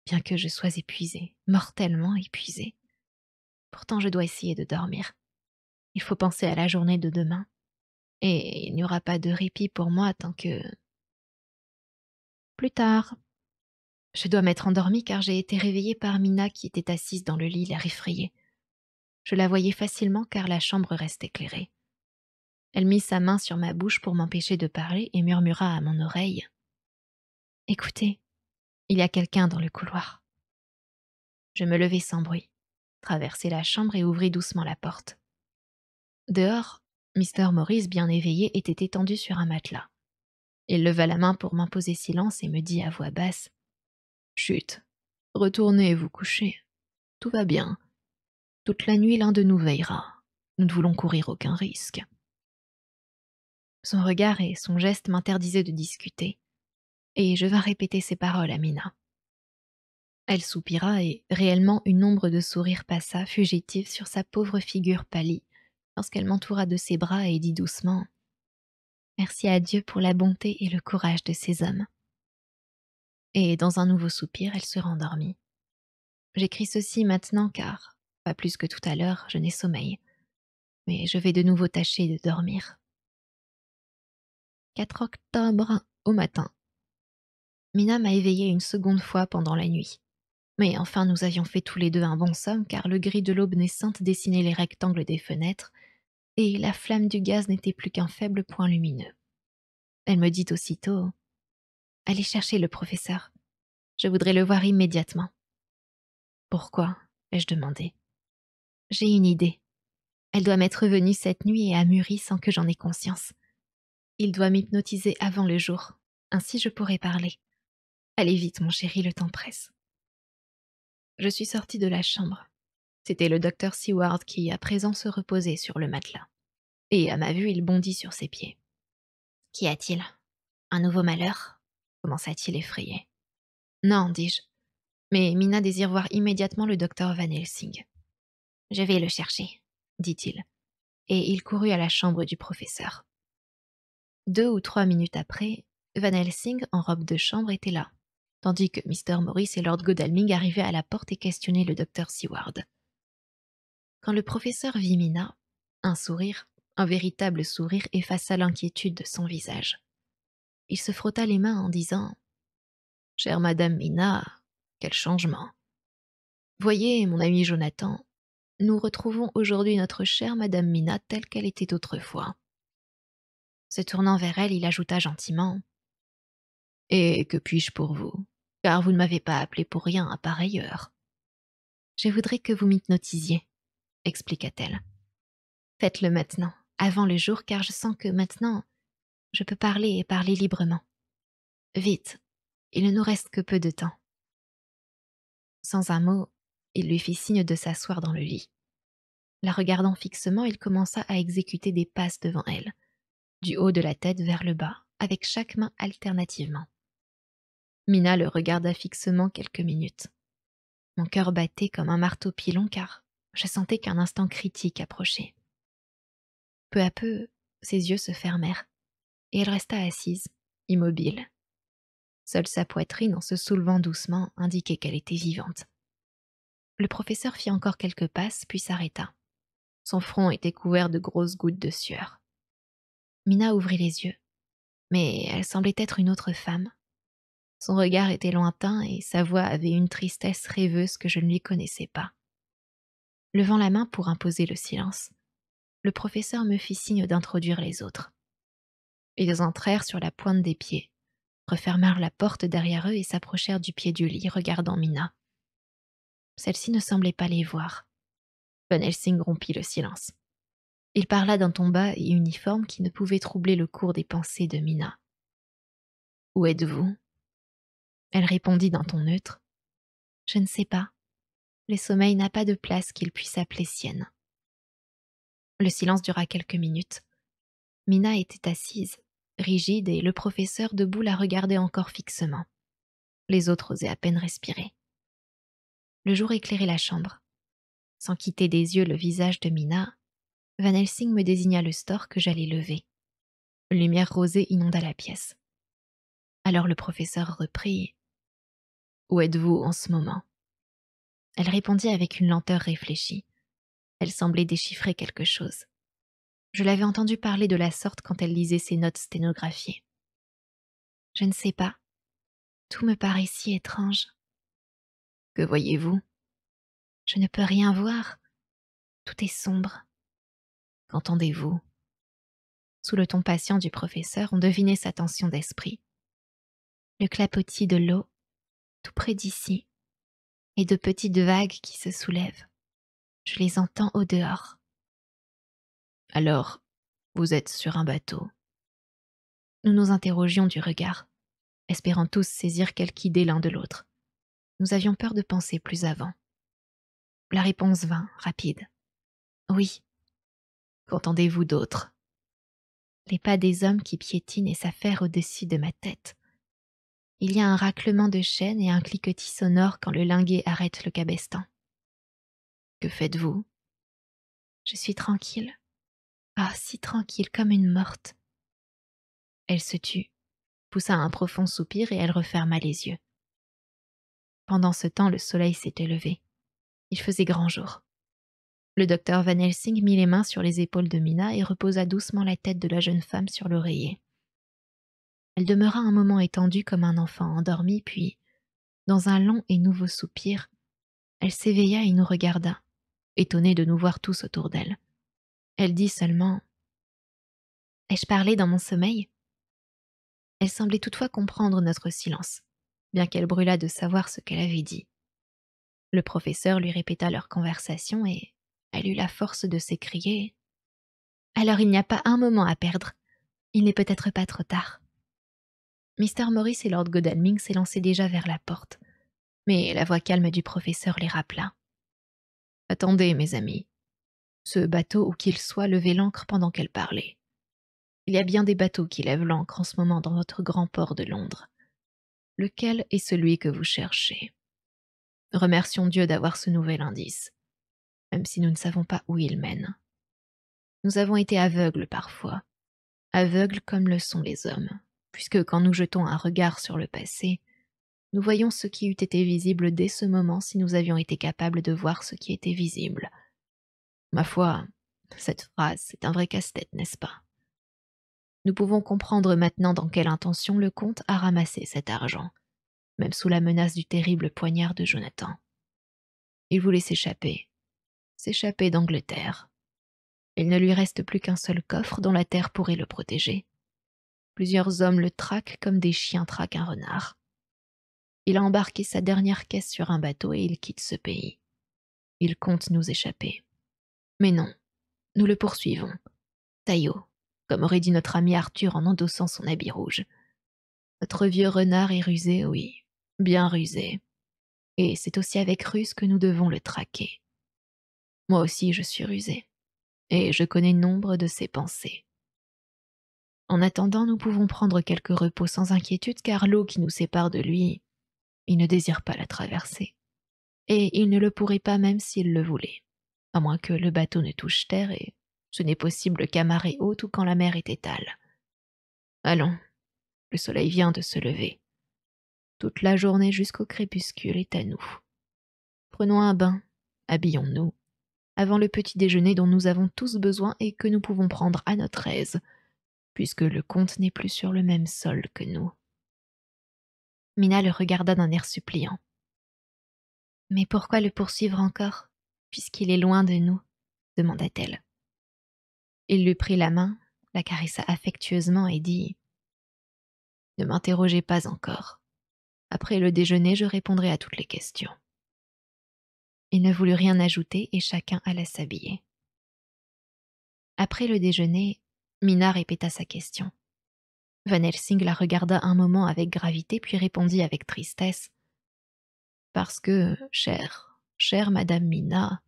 Speaker 1: bien que je sois épuisée, mortellement épuisée. Pourtant, je dois essayer de dormir. Il faut penser à la journée de demain, et il n'y aura pas de répit pour moi tant que. Plus tard. Je dois m'être endormie car j'ai été réveillée par Mina qui était assise dans le lit, l'air effrayée. Je la voyais facilement car la chambre reste éclairée. Elle mit sa main sur ma bouche pour m'empêcher de parler et murmura à mon oreille. Écoutez, il y a quelqu'un dans le couloir. Je me levai sans bruit, traversai la chambre et ouvris doucement la porte. Dehors, Mr. Maurice, bien éveillé, était étendu sur un matelas. Il leva la main pour m'imposer silence et me dit à voix basse Chut, retournez et vous couchez. Tout va bien. Toute la nuit, l'un de nous veillera. Nous ne voulons courir aucun risque. Son regard et son geste m'interdisaient de discuter. Et je vins répéter ces paroles à Mina. Elle soupira et réellement une ombre de sourire passa fugitive sur sa pauvre figure pâlie lorsqu'elle m'entoura de ses bras et dit doucement Merci à Dieu pour la bonté et le courage de ces hommes. Et dans un nouveau soupir, elle se rendormit. J'écris ceci maintenant car, pas plus que tout à l'heure, je n'ai sommeil. Mais je vais de nouveau tâcher de dormir. 4 octobre au matin. Mina m'a éveillée une seconde fois pendant la nuit. Mais enfin, nous avions fait tous les deux un bon somme car le gris de l'aube naissante dessinait les rectangles des fenêtres et la flamme du gaz n'était plus qu'un faible point lumineux. Elle me dit aussitôt Allez chercher le professeur. Je voudrais le voir immédiatement. Pourquoi ai-je demandé. J'ai une idée. Elle doit m'être venue cette nuit et a mûri sans que j'en aie conscience. Il doit m'hypnotiser avant le jour. Ainsi je pourrai parler. Allez vite, mon chéri, le temps presse. Je suis sortie de la chambre. C'était le docteur Seward qui, à présent, se reposait sur le matelas. Et à ma vue, il bondit sur ses pieds. Qu'y a-t-il Un nouveau malheur commença-t-il effrayé. Non, dis-je. Mais Mina désire voir immédiatement le docteur Van Helsing. Je vais le chercher, dit-il. Et il courut à la chambre du professeur. Deux ou trois minutes après, Van Helsing, en robe de chambre, était là, tandis que Mr. Morris et Lord Godalming arrivaient à la porte et questionnaient le docteur Seward. Quand le professeur vit Mina, un sourire, un véritable sourire, effaça l'inquiétude de son visage. Il se frotta les mains en disant Chère Madame Mina, quel changement Voyez, mon ami Jonathan, nous retrouvons aujourd'hui notre chère Madame Mina telle qu'elle était autrefois. Se tournant vers elle, il ajouta gentiment Et que puis-je pour vous Car vous ne m'avez pas appelé pour rien à pareille heure. Je voudrais que vous m'hypnotisiez, expliqua-t-elle. Faites-le maintenant, avant le jour, car je sens que maintenant je peux parler et parler librement. Vite, il ne nous reste que peu de temps. Sans un mot, il lui fit signe de s'asseoir dans le lit. La regardant fixement, il commença à exécuter des passes devant elle du haut de la tête vers le bas, avec chaque main alternativement. Mina le regarda fixement quelques minutes. Mon cœur battait comme un marteau pilon car je sentais qu'un instant critique approchait. Peu à peu, ses yeux se fermèrent, et elle resta assise, immobile. Seule sa poitrine, en se soulevant doucement, indiquait qu'elle était vivante. Le professeur fit encore quelques passes, puis s'arrêta. Son front était couvert de grosses gouttes de sueur. Mina ouvrit les yeux, mais elle semblait être une autre femme. Son regard était lointain et sa voix avait une tristesse rêveuse que je ne lui connaissais pas. Levant la main pour imposer le silence, le professeur me fit signe d'introduire les autres. Ils entrèrent sur la pointe des pieds, refermèrent la porte derrière eux et s'approchèrent du pied du lit, regardant Mina. Celle-ci ne semblait pas les voir. Van Helsing rompit le silence. Il parla d'un ton bas et uniforme qui ne pouvait troubler le cours des pensées de Mina. Où êtes-vous Elle répondit d'un ton neutre. Je ne sais pas. Le sommeil n'a pas de place qu'il puisse appeler sienne. Le silence dura quelques minutes. Mina était assise, rigide, et le professeur debout la regardait encore fixement. Les autres osaient à peine respirer. Le jour éclairait la chambre. Sans quitter des yeux le visage de Mina, Van Helsing me désigna le store que j'allais lever. Une lumière rosée inonda la pièce. Alors le professeur reprit Où êtes-vous en ce moment Elle répondit avec une lenteur réfléchie. Elle semblait déchiffrer quelque chose. Je l'avais entendue parler de la sorte quand elle lisait ses notes sténographiées. Je ne sais pas. Tout me paraît si étrange. Que voyez-vous Je ne peux rien voir. Tout est sombre entendez vous Sous le ton patient du professeur, on devinait sa tension d'esprit. Le clapotis de l'eau, tout près d'ici, et de petites vagues qui se soulèvent. Je les entends au dehors. Alors, vous êtes sur un bateau. Nous nous interrogions du regard, espérant tous saisir quelque idée l'un de l'autre. Nous avions peur de penser plus avant. La réponse vint, rapide. Oui, Qu'entendez-vous d'autre Les pas des hommes qui piétinent et s'affairent au-dessus de ma tête. Il y a un raclement de chaînes et un cliquetis sonore quand le linguet arrête le cabestan. Que faites-vous Je suis tranquille. Ah, si tranquille, comme une morte. Elle se tut, poussa un profond soupir et elle referma les yeux. Pendant ce temps, le soleil s'était levé. Il faisait grand jour. Le docteur Van Helsing mit les mains sur les épaules de Mina et reposa doucement la tête de la jeune femme sur l'oreiller. Elle demeura un moment étendue comme un enfant endormi, puis, dans un long et nouveau soupir, elle s'éveilla et nous regarda, étonnée de nous voir tous autour d'elle. Elle dit seulement Ai-je parlé dans mon sommeil Elle semblait toutefois comprendre notre silence, bien qu'elle brûlât de savoir ce qu'elle avait dit. Le professeur lui répéta leur conversation et, elle eut la force de s'écrier. Alors il n'y a pas un moment à perdre. Il n'est peut-être pas trop tard. Mr. Morris et Lord Godalming s'élançaient déjà vers la porte, mais la voix calme du professeur les rappela. Attendez, mes amis. Ce bateau, où qu'il soit, levait l'ancre pendant qu'elle parlait. Il y a bien des bateaux qui lèvent l'ancre en ce moment dans notre grand port de Londres. Lequel est celui que vous cherchez Remercions Dieu d'avoir ce nouvel indice même si nous ne savons pas où il mène. Nous avons été aveugles parfois, aveugles comme le sont les hommes, puisque quand nous jetons un regard sur le passé, nous voyons ce qui eût été visible dès ce moment si nous avions été capables de voir ce qui était visible. Ma foi, cette phrase, c'est un vrai casse-tête, n'est-ce pas Nous pouvons comprendre maintenant dans quelle intention le comte a ramassé cet argent, même sous la menace du terrible poignard de Jonathan. Il voulait s'échapper, s'échapper d'Angleterre. Il ne lui reste plus qu'un seul coffre dont la terre pourrait le protéger. Plusieurs hommes le traquent comme des chiens traquent un renard. Il a embarqué sa dernière caisse sur un bateau et il quitte ce pays. Il compte nous échapper. Mais non, nous le poursuivons. Taillot, comme aurait dit notre ami Arthur en endossant son habit rouge. Notre vieux renard est rusé, oui, bien rusé. Et c'est aussi avec ruse que nous devons le traquer. Moi aussi je suis rusé, et je connais nombre de ses pensées. En attendant, nous pouvons prendre quelque repos sans inquiétude, car l'eau qui nous sépare de lui, il ne désire pas la traverser. Et il ne le pourrait pas même s'il le voulait, à moins que le bateau ne touche terre, et ce n'est possible qu'à marée haute ou quand la mer est étale. Allons, le soleil vient de se lever. Toute la journée jusqu'au crépuscule est à nous. Prenons un bain, habillons-nous, avant le petit déjeuner dont nous avons tous besoin et que nous pouvons prendre à notre aise, puisque le comte n'est plus sur le même sol que nous. Mina le regarda d'un air suppliant. Mais pourquoi le poursuivre encore, puisqu'il est loin de nous demanda-t-elle. Il lui prit la main, la caressa affectueusement et dit Ne m'interrogez pas encore. Après le déjeuner, je répondrai à toutes les questions. Il ne voulut rien ajouter et chacun alla s'habiller. Après le déjeuner, Mina répéta sa question. Van Helsing la regarda un moment avec gravité puis répondit avec tristesse. Parce que, chère, chère Madame Mina,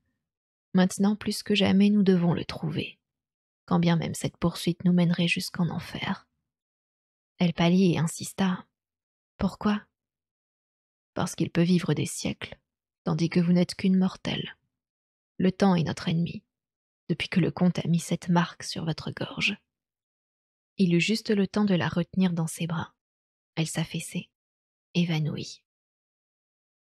Speaker 1: maintenant plus que jamais nous devons le trouver, quand bien même cette poursuite nous mènerait jusqu'en enfer. Elle pâlit et insista. Pourquoi Parce qu'il peut vivre des siècles tandis que vous n'êtes qu'une mortelle. Le temps est notre ennemi, depuis que le comte a mis cette marque sur votre gorge. Il eut juste le temps de la retenir dans ses bras. Elle s'affaissait, évanouie.